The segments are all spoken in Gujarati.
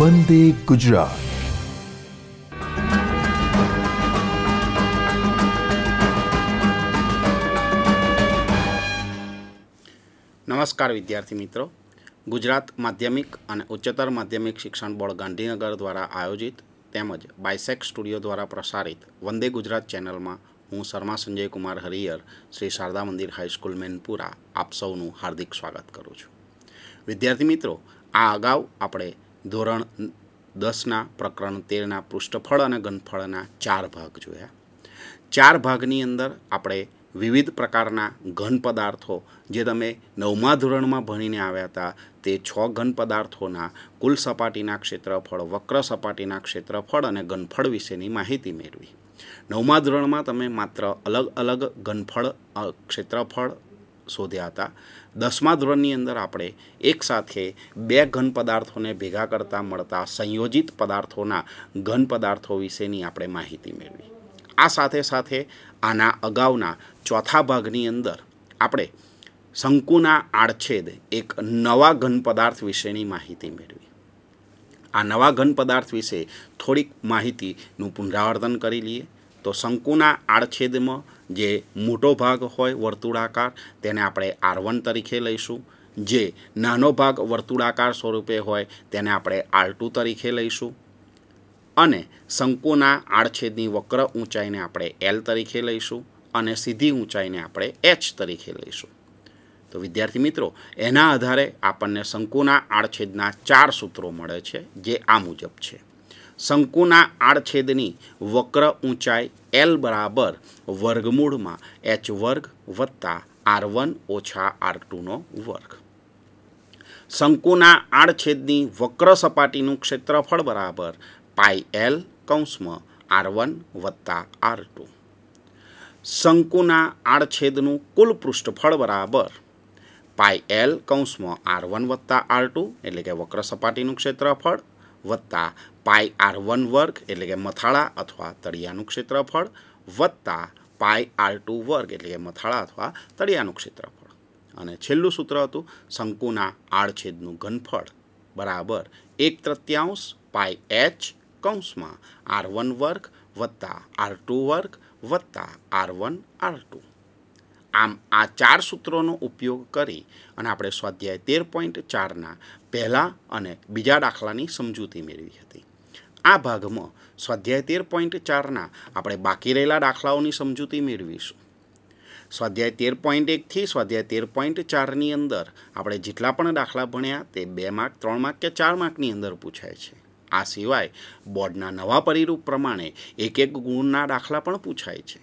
વંદે ગુજરાત નમસ્કાર વિદ્યાર્થી મિત્રો ગુજરાત માધ્યમિક અને ઉચ્ચતર માધ્યમિક શિક્ષણ બોર્ડ ગાંધીનગર દ્વારા આયોજિત તેમજ બાયસેક સ્ટુડિયો દ્વારા પ્રસારિત વંદે ગુજરાત ચેનલમાં હું શર્મા સંજય કુમાર હરિયર શ્રી શારદા મંદિર હાઈસ્કૂલ મેનપુરા આપ સૌનું હાર્દિક સ્વાગત કરું છું વિદ્યાર્થી મિત્રો આ અગાઉ આપણે ધોરણ દસના પ્રકરણ તેરના પૃષ્ઠફળ અને ઘનફળના ચાર ભાગ જોયા ચાર ભાગની અંદર આપણે વિવિધ પ્રકારના ઘન પદાર્થો જે તમે નવમા ધોરણમાં ભણીને આવ્યા હતા તે છ ઘન પદાર્થોના કુલ સપાટીના ક્ષેત્રફળ વક્ર સપાટીના ક્ષેત્રફળ અને ઘનફળ વિશેની માહિતી મેળવી નવમા ધોરણમાં તમે માત્ર અલગ અલગ ઘનફળ ક્ષેત્રફળ શોધ્યા હતા દસમા ધોરણની અંદર આપણે એકસાથે બે ઘન પદાર્થોને ભેગા કરતાં મળતા સંયોજિત પદાર્થોના ઘન પદાર્થો વિશેની આપણે માહિતી મેળવી આ સાથે સાથે આના અગાઉના ચોથા ભાગની અંદર આપણે શંકુના આડછેદ એક નવા ઘન પદાર્થ વિશેની માહિતી મેળવી આ નવા ઘન પદાર્થ વિશે થોડીક માહિતીનું પુનરાવર્તન કરી લઈએ તો શંકુના આડછેદમાં જે મોટો ભાગ હોય વર્તુળાકાર તેને આપણે આર વન તરીકે લઈશું જે નાનો ભાગ વર્તુળાકાર સ્વરૂપે હોય તેને આપણે આર ટુ તરીકે લઈશું અને શંકુના આડછેદની વક્ર ઊંચાઈને આપણે એલ તરીકે લઈશું અને સીધી ઊંચાઈને આપણે એચ તરીકે લઈશું તો વિદ્યાર્થી મિત્રો એના આધારે આપણને શંકુના આડછેદના ચાર સૂત્રો મળે છે જે આ મુજબ છે શંકુના આડછેદની વક્ર ઊંચાઈ એલ બરાબર વર્ગમૂળમાં એચ વર્ગ વત્તા આર વન ઓછા આર ટુનો વર્ગ શંકુના આડછેદની વક્ર સપાટીનું ક્ષેત્રફળ બરાબર પાઈ એલ કૌંસમાં આર વન વત્તા આર ટુ શંકુના આડછેદનું કુલ પૃષ્ઠફળ બરાબર પાઈ એલ કૌંસમાં આર વન વત્તા આર ટુ એટલે કે વક્ર સપાટીનું ક્ષેત્રફળ વત્તા પાય આર વન વર્ગ એટલે કે મથાળા અથવા તળિયાનું ક્ષેત્રફળ વત્તા પાય આર ટુ વર્ગ એટલે કે મથાળા અથવા તળિયાનું ક્ષેત્રફળ અને છેલ્લું સૂત્ર હતું શંકુના આડછેદનું ઘનફળ બરાબર એક તૃત્યાંશ પાય એચ કૌંસમાં આર વન વર્ગ વત્તા આર ટુ વર્ગ વત્તા આર વન આર ટુ આમ આ ચાર સૂત્રોનો ઉપયોગ કરી અને આપણે સ્વાધ્યાય તેર પોઈન્ટ ચારના પહેલાં અને બીજા દાખલાની સમજૂતી મેળવી હતી આ ભાગમાં સ્વાધ્યાય તેર પોઈન્ટ ચારના આપણે બાકી રહેલા દાખલાઓની સમજૂતી મેળવીશું સ્વાધ્યાય તેર પોઈન્ટ એકથી સ્વાધ્યાય તેર પોઈન્ટ ચારની અંદર આપણે જેટલા પણ દાખલા ભણ્યા તે બે માર્ક ત્રણ માર્ક કે ચાર માર્કની અંદર પૂછાય છે આ સિવાય બોર્ડના નવા પરિરૂપ પ્રમાણે એક એક ગુણના દાખલા પણ પૂછાય છે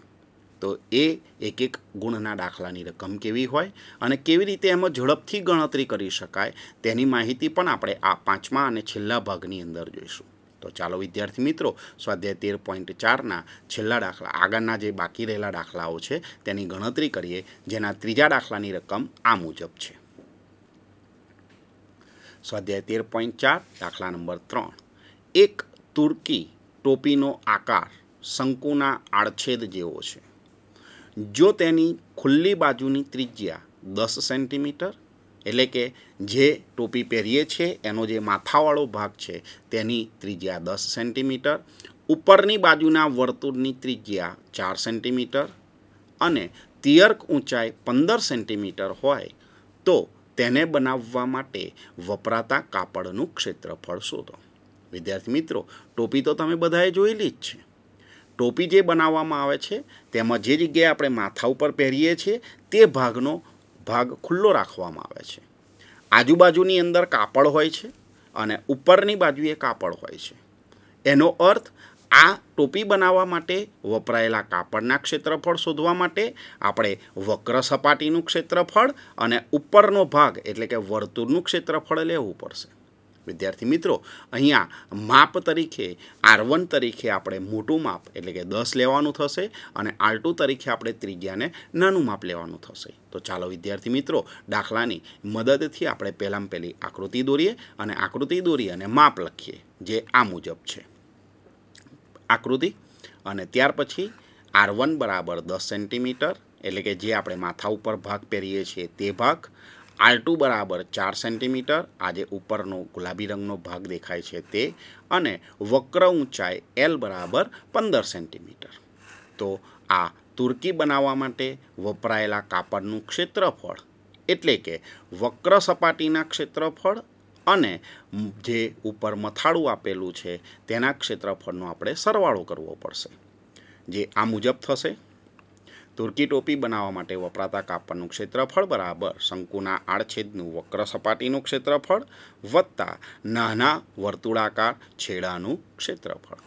તો એ એક એક ગુણના દાખલાની રકમ કેવી હોય અને કેવી રીતે એમાં ઝડપથી ગણતરી કરી શકાય તેની માહિતી પણ આપણે આ પાંચમા અને છેલ્લા ભાગની અંદર જોઈશું તો ચાલો વિદ્યાર્થી મિત્રો સ્વાધ્યાય તેર પોઈન્ટ ચારના છેલ્લા દાખલા આગળના જે બાકી રહેલા દાખલાઓ છે તેની ગણતરી કરીએ જેના ત્રીજા દાખલાની રકમ આ મુજબ છે સ્વાધ્યાય તેર પોઈન્ટ ચાર દાખલા નંબર ત્રણ એક તુર્કી ટોપીનો આકાર શંકુના આડછેદ જેવો છે જો તેની ખુલ્લી બાજુની ત્રિજ્યા દસ સેન્ટીમીટર એટલે કે જે ટોપી પહેરીએ છીએ એનો જે માથાવાળો ભાગ છે તેની ત્રિજ્યા દસ સેન્ટીમીટર ઉપરની બાજુના વર્તુળની ત્રિજ્યા ચાર સેન્ટીમીટર અને તિયર્ક ઊંચાઈ પંદર સેન્ટીમીટર હોય તો તેને બનાવવા માટે વપરાતા કાપડનું ક્ષેત્રફળ શોધો વિદ્યાર્થી મિત્રો ટોપી તો તમે બધાએ જોયેલી જ છે ટોપી જે બનાવવામાં આવે છે તેમાં જે જગ્યાએ આપણે માથા ઉપર પહેરીએ છીએ તે ભાગનો ભાગ ખુલ્લો રાખવામાં આવે છે આજુબાજુની અંદર કાપડ હોય છે અને ઉપરની બાજુએ કાપડ હોય છે એનો અર્થ આ ટોપી બનાવવા માટે વપરાયેલા કાપડના ક્ષેત્રફળ શોધવા માટે આપણે વક્ર સપાટીનું ક્ષેત્રફળ અને ઉપરનો ભાગ એટલે કે વર્તુળનું ક્ષેત્રફળ લેવું પડશે વિદ્યાર્થી મિત્રો અહીંયા માપ તરીકે આર વન તરીકે આપણે મોટું માપ એટલે કે દસ લેવાનું થશે અને આર ટુ તરીકે આપણે ત્રિજ્યાને નાનું માપ લેવાનું થશે તો ચાલો વિદ્યાર્થી મિત્રો દાખલાની મદદથી આપણે પહેલાં પહેલી આકૃતિ દોરીએ અને આકૃતિ દોરી અને માપ લખીએ જે આ મુજબ છે આકૃતિ અને ત્યાર પછી આર વન બરાબર દસ સેન્ટીમીટર એટલે કે જે આપણે માથા ઉપર ભાગ પહેરીએ છીએ તે ભાગ આર ટુ બરાબર ચાર સેન્ટીમીટર આજે ઉપરનો ગુલાબી રંગનો ભાગ દેખાય છે તે અને વક્ર ઊંચાઈ એલ બરાબર પંદર સેન્ટીમીટર તો આ તુર્કી બનાવવા માટે વપરાયેલા કાપડનું ક્ષેત્રફળ એટલે કે વક્ર સપાટીના ક્ષેત્રફળ અને જે ઉપર મથાળું આપેલું છે તેના ક્ષેત્રફળનો આપણે સરવાળો કરવો પડશે જે આ મુજબ થશે તુર્કી ટોપી બનાવવા માટે વપરાતા કાપડનું ક્ષેત્રફળ બરાબર શંકુના આડછેદનું વક્ર સપાટીનું ક્ષેત્રફળ વત્તા નાના વર્તુળાકાર છેડાનું ક્ષેત્રફળ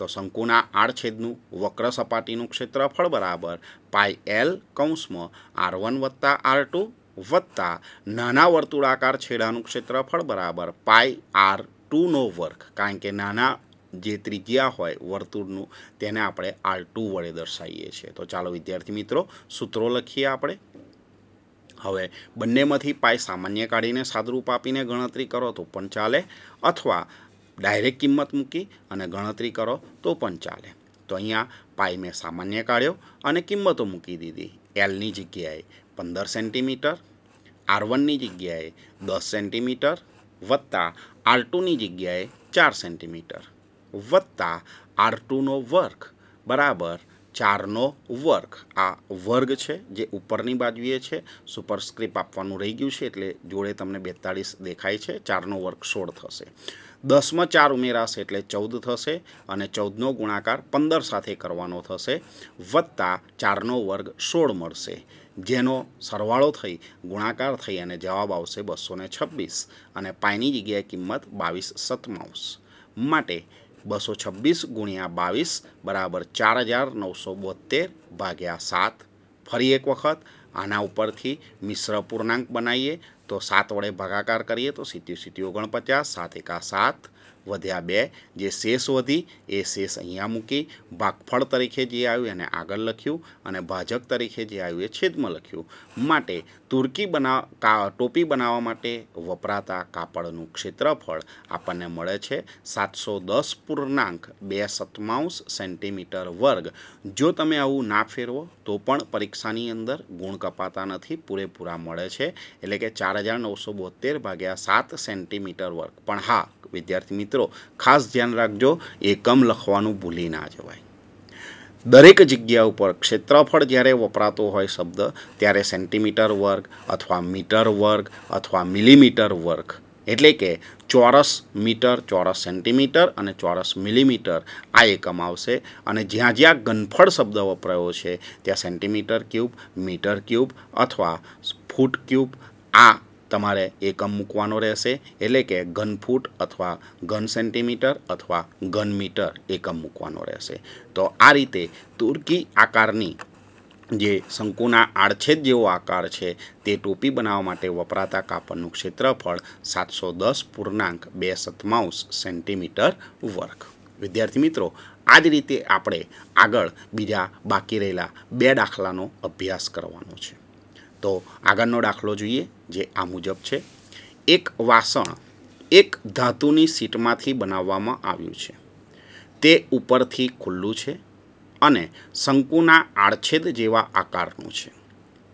તો શંકુના આડછેદનું વક્ર સપાટીનું ક્ષેત્રફળ બરાબર પાય એલ કૌંસમાં આર વન વત્તા આર ટુ વત્તા નાના વર્તુળાકાર છેડાનું ક્ષેત્રફળ બરાબર પાઈ આર ટુનો વર્ગ કારણ કે નાના જે ત્રિજ્યા હોય વર્તુળનું તેને આપણે આર ટુ વડે દર્શાવીએ છીએ તો ચાલો વિદ્યાર્થી મિત્રો સૂત્રો લખીએ આપણે હવે બંનેમાંથી પાય સામાન્ય કાઢીને સાદરૂપ આપીને ગણતરી કરો તો પણ ચાલે અથવા ડાયરેક્ટ કિંમત મૂકી અને ગણતરી કરો તો પણ ચાલે તો અહીંયા પાય મેં સામાન્ય કાઢ્યો અને કિંમતો મૂકી દીધી એલની જગ્યાએ પંદર સેન્ટીમીટર આર વનની જગ્યાએ દસ સેન્ટીમીટર વત્તા આર ટુની જગ્યાએ ચાર સેન્ટીમીટર વત્તા આર ટુનો વર્ગ બરાબર ચારનો વર્ગ આ વર્ગ છે જે ઉપરની બાજુએ છે સુપરસ્ક્રિપ્ટ આપવાનું રહી ગયું છે એટલે જોડે તમને બેતાળીસ દેખાય છે ચારનો વર્ગ સોળ થશે દસમાં ચાર ઉમેરાશે એટલે ચૌદ થશે અને ચૌદનો ગુણાકાર પંદર સાથે કરવાનો થશે વત્તા ચારનો વર્ગ સોળ મળશે જેનો સરવાળો થઈ ગુણાકાર થઈ અને જવાબ આવશે બસો છવ્વીસ અને પાયની જગ્યાએ કિંમત બાવીસ સતમાઉસ માટે बसो छब्बीस गुणिया बीस बराबर चार हज़ार नौ सौ बोतेर भाग्या सात फरी एक वक्त आना मिश्र पूर्णांक बनाइए तो सात वड़े भागाकार करिए तो सीतियों सीतियों गण पचास सात एका सात વધ્યા બે જે શેષ વધી એ શેષ અહીંયા મૂકી ભાગફળ તરીકે જે આવ્યું એને આગળ લખ્યું અને ભાજક તરીકે જે આવ્યું એ છેદમાં લખ્યું માટે તુર્કી બનાવ ટોપી બનાવવા માટે વપરાતા કાપડનું ક્ષેત્રફળ આપણને મળે છે સાતસો દસ પૂર્ણાંક બે સત્માંશ સેન્ટીમીટર વર્ગ જો તમે આવું ના ફેરવો તો પણ પરીક્ષાની અંદર ગુણ કપાતા નથી પૂરેપૂરા મળે છે એટલે કે ચાર હજાર નવસો બોતેર ભાગ્યા સાત સેન્ટીમીટર વર્ગ પણ હા વિદ્યાર્થી મિત્રો ખાસ ધ્યાન રાખજો એકમ લખવાનું ભૂલી ના જવાય દરેક જગ્યા ઉપર ક્ષેત્રફળ જ્યારે વપરાતો હોય શબ્દ ત્યારે સેન્ટીમીટર વર્ગ અથવા મીટર વર્ગ અથવા મિલીમીટર વર્ગ એટલે કે ચોરસ મીટર ચોરસ સેન્ટીમીટર અને ચોરસ મિલીમીટર આ એકમ આવશે અને જ્યાં જ્યાં ગનફળ શબ્દ વપરાયો છે ત્યાં સેન્ટીમીટર ક્યુબ મીટર ક્યુબ અથવા ફૂટ ક્યુબ આ તમારે એકમ મૂકવાનો રહેશે એટલે કે ઘન ફૂટ અથવા ઘન સેન્ટીમીટર અથવા ઘન મીટર એકમ મૂકવાનો રહેશે તો આ રીતે તુર્કી આકારની જે શંકુના આડછેદ જેવો આકાર છે તે ટોપી બનાવવા માટે વપરાતા કાપડનું ક્ષેત્રફળ સાતસો દસ પૂર્ણાંક બે સતમાઉસ સેન્ટીમીટર વર્ગ વિદ્યાર્થી મિત્રો આ જ રીતે આપણે આગળ બીજા બાકી રહેલા બે દાખલાનો અભ્યાસ કરવાનો છે તો આગળનો દાખલો જોઈએ જે આ મુજબ છે એક વાસણ એક ધાતુની સીટમાંથી બનાવવામાં આવ્યું છે તે ઉપરથી ખુલ્લું છે અને શંકુના આડછેદ જેવા આકારનું છે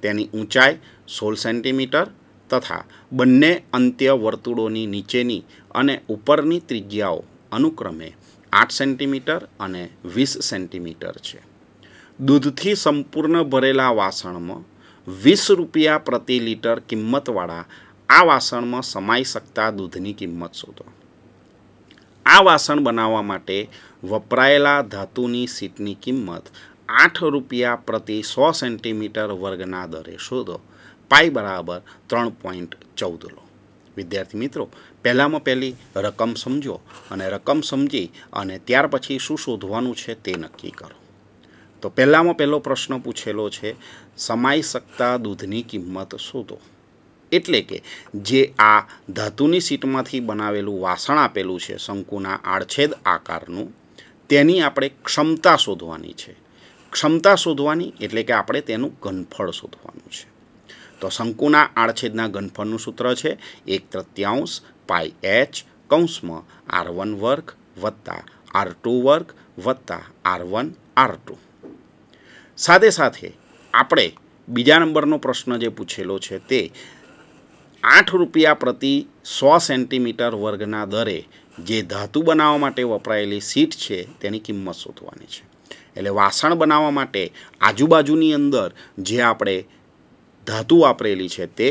તેની ઊંચાઈ સોળ સેન્ટીમીટર તથા બંને અંત્ય વર્તુળોની નીચેની અને ઉપરની ત્રિજ્યાઓ અનુક્રમે આઠ સેન્ટીમીટર અને વીસ સેન્ટીમીટર છે દૂધથી સંપૂર્ણ ભરેલા વાસણમાં વીસ રૂપિયા પ્રતિ લીટર કિંમતવાળા આ વાસણમાં સમાઈ શકતા દૂધની કિંમત શોધો આ વાસણ બનાવવા માટે વપરાયેલા ધાતુની સીટની કિંમત આઠ રૂપિયા પ્રતિ સો સેન્ટીમીટર વર્ગના દરે શોધો પાઈ બરાબર ત્રણ પોઈન્ટ ચૌદ લો વિદ્યાર્થી મિત્રો પહેલાંમાં પહેલી રકમ સમજો અને રકમ સમજી અને ત્યાર પછી શું શોધવાનું છે તે નક્કી કરો તો પહેલાંમાં પહેલો પ્રશ્ન પૂછેલો છે સમાઈ શકતા દૂધની કિંમત શોધો એટલે કે જે આ ધાતુની સીટમાંથી બનાવેલું વાસણ આપેલું છે શંકુના આડછેદ આકારનું તેની આપણે ક્ષમતા શોધવાની છે ક્ષમતા શોધવાની એટલે કે આપણે તેનું ઘનફળ શોધવાનું છે તો શંકુના આડછેદના ઘનફળનું સૂત્ર છે એક તૃત્યાંશ પાઈ એચ કૌંસમાં આર વન વર્ગ વત્તા આર ટુ વર્ગ વત્તા આર વન આર ટુ સાથે સાથે આપણે બીજા નંબરનો પ્રશ્ન જે પૂછેલો છે તે આઠ રૂપિયા પ્રતિ સો સેન્ટીમીટર વર્ગના દરે જે ધાતુ બનાવવા માટે વપરાયેલી સીટ છે તેની કિંમત શોધવાની છે એટલે વાસણ બનાવવા માટે આજુબાજુની અંદર જે આપણે ધાતુ વાપરેલી છે તે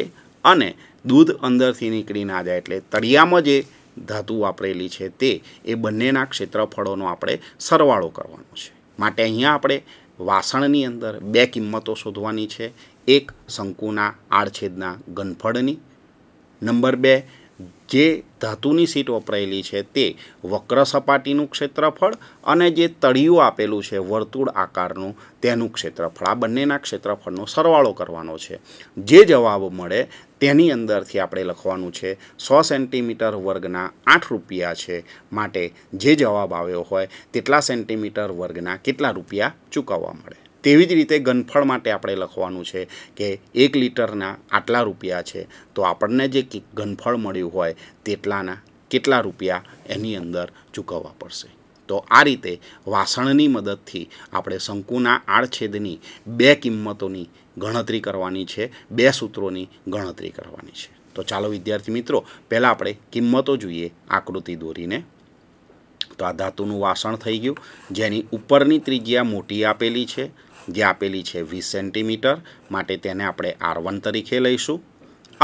અને દૂધ અંદરથી નીકળી ના જાય એટલે તળિયામાં જે ધાતુ વાપરેલી છે તે એ બંનેના ક્ષેત્રફળોનો આપણે સરવાળો કરવાનો છે માટે અહીંયા આપણે વાસણની અંદર બે કિંમતો શોધવાની છે એક શંકુના આડછેદના ગનફળની નંબર બે જે ધાતુની સીટ વપરાયેલી છે તે વક્ર સપાટીનું ક્ષેત્રફળ અને જે તળિયું આપેલું છે વર્તુળ આકારનું તેનું ક્ષેત્રફળ આ બંનેના ક્ષેત્રફળનો સરવાળો કરવાનો છે જે જવાબ મળે તેની અંદરથી આપણે લખવાનું છે સો સેન્ટીમીટર વર્ગના આઠ રૂપિયા છે માટે જે જવાબ આવ્યો હોય તેટલા સેન્ટીમીટર વર્ગના કેટલા રૂપિયા ચૂકવવા મળે તેવી જ રીતે ગનફળ માટે આપણે લખવાનું છે કે એક લીટરના આટલા રૂપિયા છે તો આપણને જે ગનફળ મળ્યું હોય તેટલાના કેટલા રૂપિયા એની અંદર ચૂકવવા પડશે તો આ રીતે વાસણની મદદથી આપણે શંકુના આડછેદની બે કિંમતોની ગણતરી કરવાની છે બે સૂત્રોની ગણતરી કરવાની છે તો ચાલો વિદ્યાર્થી મિત્રો પહેલાં આપણે કિંમતો જોઈએ આકૃતિ દોરીને તો આ ધાતુનું વાસણ થઈ ગયું જેની ઉપરની ત્રિજ્યા મોટી આપેલી છે જે આપેલી છે વીસ સેન્ટીમીટર માટે તેને આપણે આર વન તરીકે લઈશું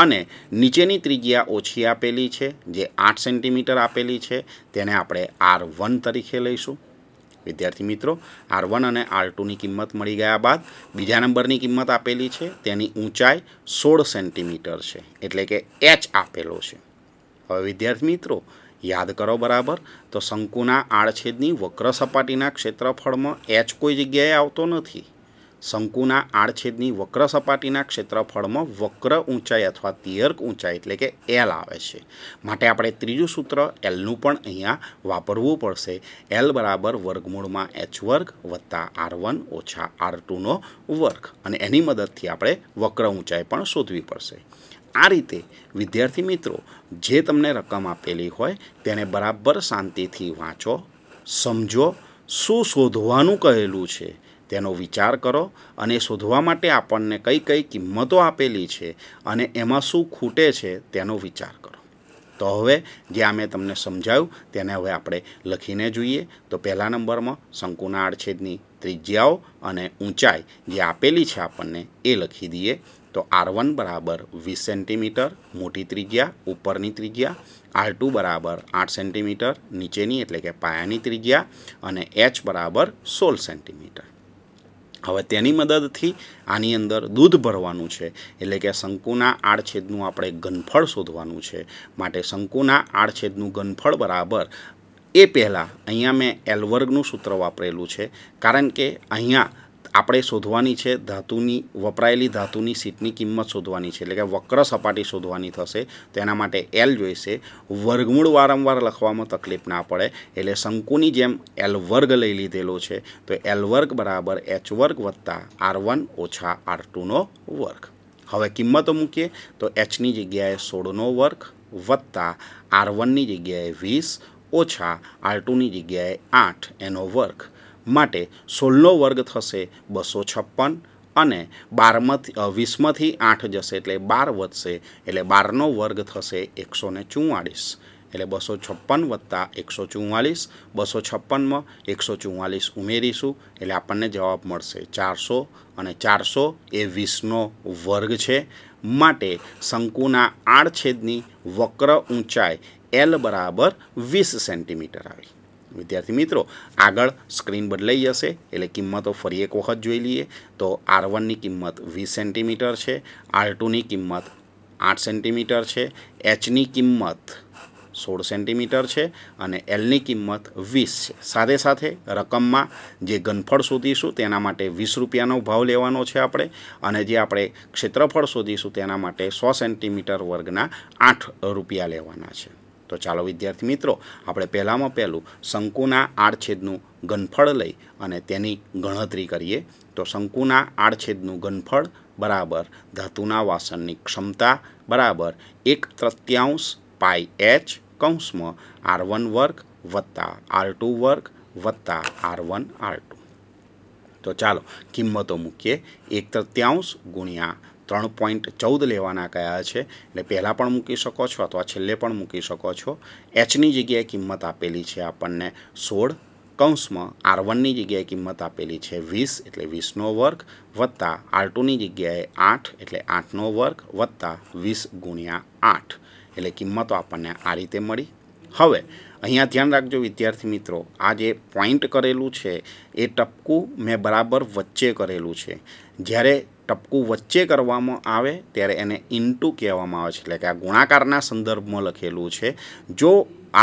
અને નીચેની ત્રિજ્યા ઓછી આપેલી છે જે આઠ સેન્ટીમીટર આપેલી છે તેને આપણે આર વન તરીકે લઈશું વિદ્યાર્થી મિત્રો આર વન અને આર ટુની કિંમત મળી ગયા બાદ બીજા નંબરની કિંમત આપેલી છે તેની ઊંચાઈ સોળ સેન્ટીમીટર છે એટલે કે એચ આપેલો છે હવે વિદ્યાર્થી મિત્રો યાદ કરો બરાબર તો શંકુના આડછેદની વક્ર સપાટીના ક્ષેત્રફળમાં એચ કોઈ જગ્યાએ આવતો નથી શંકુના આડછેદની વક્ર સપાટીના ક્ષેત્રફળમાં વક્ર ઊંચાઈ અથવા તિયર્ક ઊંચાઈ એટલે કે એલ આવે છે માટે આપણે ત્રીજું સૂત્ર એલનું પણ અહીંયા વાપરવું પડશે એલ બરાબર વર્ગમૂળમાં એચ વર્ગ વત્તા આર વન ઓછા આર ટુનો વર્ગ અને એની મદદથી આપણે વક્ર ઊંચાઈ પણ શોધવી પડશે આ રીતે વિદ્યાર્થી મિત્રો જે તમને રકમ આપેલી હોય તેને બરાબર શાંતિથી વાંચો સમજો શું શોધવાનું કહેલું છે તેનો વિચાર કરો અને શોધવા માટે આપણને કઈ કઈ કિંમતો આપેલી છે અને એમાં શું ખૂટે છે તેનો વિચાર કરો તો હવે જ્યાં મેં તમને સમજાયું તેને હવે આપણે લખીને જોઈએ તો પહેલા નંબરમાં શંકુના આડછેદની ત્રિજ્યાઓ અને ઊંચાઈ જે આપેલી છે આપણને એ લખી દઈએ તો આર વન બરાબર વીસ સેન્ટીમીટર મોટી ત્રિજ્યા ઉપરની ત્રિજ્યા આર ટુ બરાબર આઠ સેન્ટીમીટર નીચેની એટલે કે પાયાની ત્રિજ્યા અને એચ બરાબર સોળ સેન્ટીમીટર હવે તેની મદદથી આની અંદર દૂધ ભરવાનું છે એટલે કે શંકુના આડછેદનું આપણે ગનફળ શોધવાનું છે માટે શંકુના આડછેદનું ગનફળ બરાબર એ પહેલાં અહીંયા મેં એલવર્ગનું સૂત્ર વાપરેલું છે કારણ કે અહીંયા આપણે શોધવાની છે ધાતુની વપરાયેલી ધાતુની સીટની કિંમત શોધવાની છે એટલે કે વક્ર સપાટી શોધવાની થશે તેના માટે એલ જોઈશે વર્ગમૂળ વારંવાર લખવામાં તકલીફ ના પડે એટલે શંકુની જેમ એલ વર્ગ લઈ લીધેલો છે તો એલ વર્ગ બરાબર એચ વર્ગ વત્તા આર વન ઓછા આર ટુનો વર્ગ હવે કિંમતો મૂકીએ તો એચની જગ્યાએ સોળનો વર્ગ વત્તા આર વનની જગ્યાએ વીસ ઓછા આર ટુની જગ્યાએ આઠ એનો વર્ગ માટે સોળનો વર્ગ થશે બસો છપ્પન અને બારમાંથી વીસમાંથી આઠ જશે એટલે બાર વધશે એટલે બારનો વર્ગ થશે એકસો ને ચુમ્માળીસ એટલે બસો છપ્પન વત્તા એકસો ચુમ્માલીસ બસો છપ્પનમાં એકસો ચુમ્માલીસ ઉમેરીશું એટલે આપણને જવાબ મળશે ચારસો અને ચારસો એ વીસનો વર્ગ છે માટે શંકુના આડછેદની વક્ર ઊંચાઈ એલ બરાબર વીસ સેન્ટીમીટર આવી વિદ્યાર્થી મિત્રો આગળ સ્ક્રીન બદલાઈ જશે એટલે કિંમતો ફરી એક વખત જોઈ લઈએ તો આર વનની કિંમત વીસ સેન્ટીમીટર છે આર ટુની કિંમત આઠ સેન્ટીમીટર છે એચની કિંમત સોળ સેન્ટીમીટર છે અને એલની કિંમત વીસ છે સાથે સાથે રકમમાં જે ઘનફળ શોધીશું તેના માટે વીસ રૂપિયાનો ભાવ લેવાનો છે આપણે અને જે આપણે ક્ષેત્રફળ શોધીશું તેના માટે સો સેન્ટીમીટર વર્ગના આઠ રૂપિયા લેવાના છે તો ચાલો વિદ્યાર્થી મિત્રો આપણે પહેલાંમાં પહેલું શંકુના આડછેદનું ગનફળ લઈ અને તેની ગણતરી કરીએ તો શંકુના આડછેદનું ગનફળ બરાબર ધાતુના વાસણની ક્ષમતા બરાબર એક તૃત્યાંશ પાઈ એચ કૌંસમાં આર વન વર્ગ વત્તા આર ટુ વર્ગ વત્તા આર વન આર ટુ તો ચાલો કિંમતો મૂકીએ એક તૃત્યાંશ ગુણ્યા ત્રણ પોઈન્ટ ચૌદ લેવાના કયા છે એટલે પહેલાં પણ મૂકી શકો છો અથવા છેલ્લે પણ મૂકી શકો છો એચની જગ્યાએ કિંમત આપેલી છે આપણને સોળ કૌંસમાં આર વનની જગ્યાએ કિંમત આપેલી છે વીસ એટલે વીસનો વર્ગ વત્તા આર ટુની જગ્યાએ આઠ એટલે આઠનો વર્ગ વત્તા વીસ ગુણ્યા આઠ એટલે કિંમતો આપણને આ રીતે મળી હવે અહીંયા ધ્યાન રાખજો વિદ્યાર્થી મિત્રો આ જે પોઈન્ટ કરેલું છે એ ટપકું મેં બરાબર વચ્ચે કરેલું છે જ્યારે ટપકું વચ્ચે કરવામાં આવે ત્યારે એને ઇન્ટુ કહેવામાં આવે છે એટલે કે આ ગુણાકારના સંદર્ભમાં લખેલું છે જો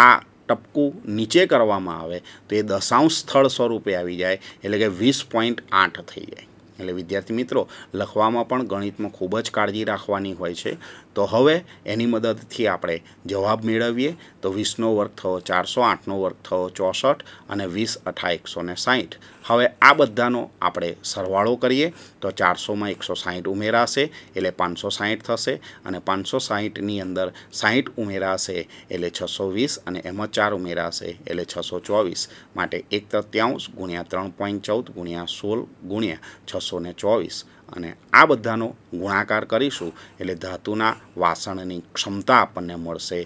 આ ટપકું નીચે કરવામાં આવે તો એ દશાંશ સ્થળ સ્વરૂપે આવી જાય એટલે કે વીસ પોઈન્ટ આઠ થઈ જાય એટલે વિદ્યાર્થી મિત્રો લખવામાં પણ ગણિતમાં ખૂબ જ કાળજી રાખવાની હોય છે તો હવે એની મદદથી આપણે જવાબ મેળવીએ તો વીસનો વર્ગ થયો ચારસો આઠનો વર્ગ થયો ચોસઠ અને વીસ અઠા એકસો ને સાહીઠ હવે આ બધાનો આપણે સરવાળો કરીએ તો ચારસોમાં એકસો સાહીઠ ઉમેરાશે એટલે પાંચસો સાહીઠ થશે અને પાંચસો સાહીઠની અંદર સાહીઠ ઉમેરાશે એટલે છસો વીસ અને એમાં ચાર ઉમેરાશે એટલે છસો ચોવીસ માટે એક તૃત્યાંશ ગુણ્યા ત્રણ પોઈન્ટ ચૌદ ગુણ્યા સોળ ગુણ્યા છસો ચોવીસ અને આ બધાનો ગુણાકાર કરીશું એટલે ધાતુના વાસણની ક્ષમતા આપણને મળશે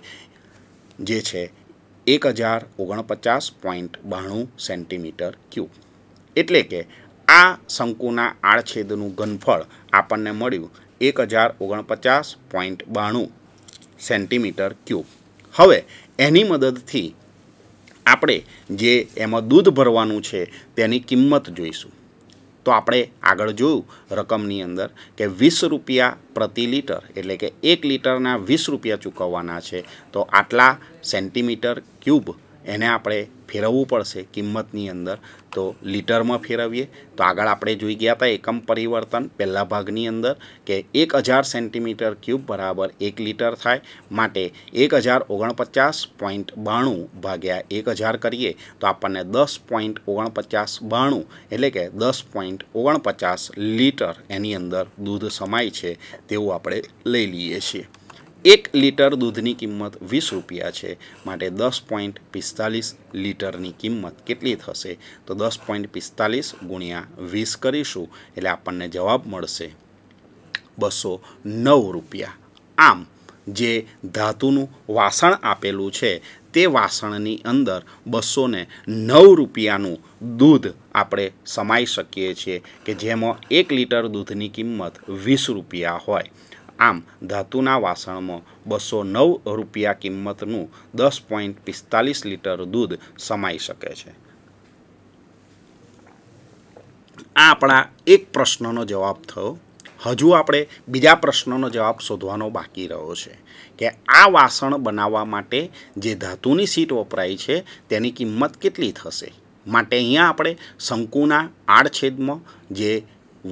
જે છે એક હજાર ઓગણપચાસ પોઈન્ટ બાણું સેન્ટીમીટર ક્યુબ એટલે કે આ શંકુના આડછેદનું ઘનફળ આપણને મળ્યું એક હજાર ઓગણપચાસ પોઈન્ટ બાણું સેન્ટીમીટર ક્યુબ હવે એની મદદથી આપણે જે એમાં દૂધ ભરવાનું છે તેની કિંમત જોઈશું તો આપણે આગળ જોયું રકમની અંદર કે વીસ રૂપિયા પ્રતિ લીટર એટલે કે એક લીટરના વીસ રૂપિયા ચૂકવવાના છે તો આટલા સેન્ટીમીટર ક્યુબ એને આપણે ફેરવવું પડશે કિંમતની અંદર તો લીટરમાં ફેરવીએ તો આગળ આપણે જોઈ ગયા હતા એકમ પરિવર્તન પહેલા ભાગની અંદર કે એક હજાર સેન્ટીમીટર ક્યુબ બરાબર એક લીટર થાય માટે એક હજાર ઓગણપચાસ પોઈન્ટ બાણું ભાગ્યા એક હજાર કરીએ તો આપણને દસ પોઈન્ટ ઓગણપચાસ બાણું એટલે કે દસ પોઈન્ટ ઓગણપચાસ લીટર એની અંદર દૂધ સમાય છે તેવું આપણે લઈ લઈએ છીએ એક લીટર દૂધની કિંમત વીસ રૂપિયા છે માટે દસ પોઈન્ટ પિસ્તાલીસ લીટરની કિંમત કેટલી થશે તો દસ પોઈન્ટ પિસ્તાલીસ ગુણ્યા વીસ કરીશું એટલે આપણને જવાબ મળશે બસો નવ રૂપિયા આમ જે ધાતુનું વાસણ આપેલું છે તે વાસણની અંદર બસો ને નવ રૂપિયાનું દૂધ આપણે સમાઈ શકીએ છીએ કે જેમાં એક લીટર દૂધની કિંમત વીસ રૂપિયા હોય આમ ધાતુના વાસણમાં બસો નવ રૂપિયા કિંમતનું દસ પોઈન્ટ પિસ્તાલીસ લીટર દૂધ સમાઈ શકે છે આ આપણા એક પ્રશ્નનો જવાબ થયો હજુ આપણે બીજા પ્રશ્નનો જવાબ શોધવાનો બાકી રહ્યો છે કે આ વાસણ બનાવવા માટે જે ધાતુની સીટ વપરાય છે તેની કિંમત કેટલી થશે માટે અહીંયા આપણે શંકુના આડછેદમાં જે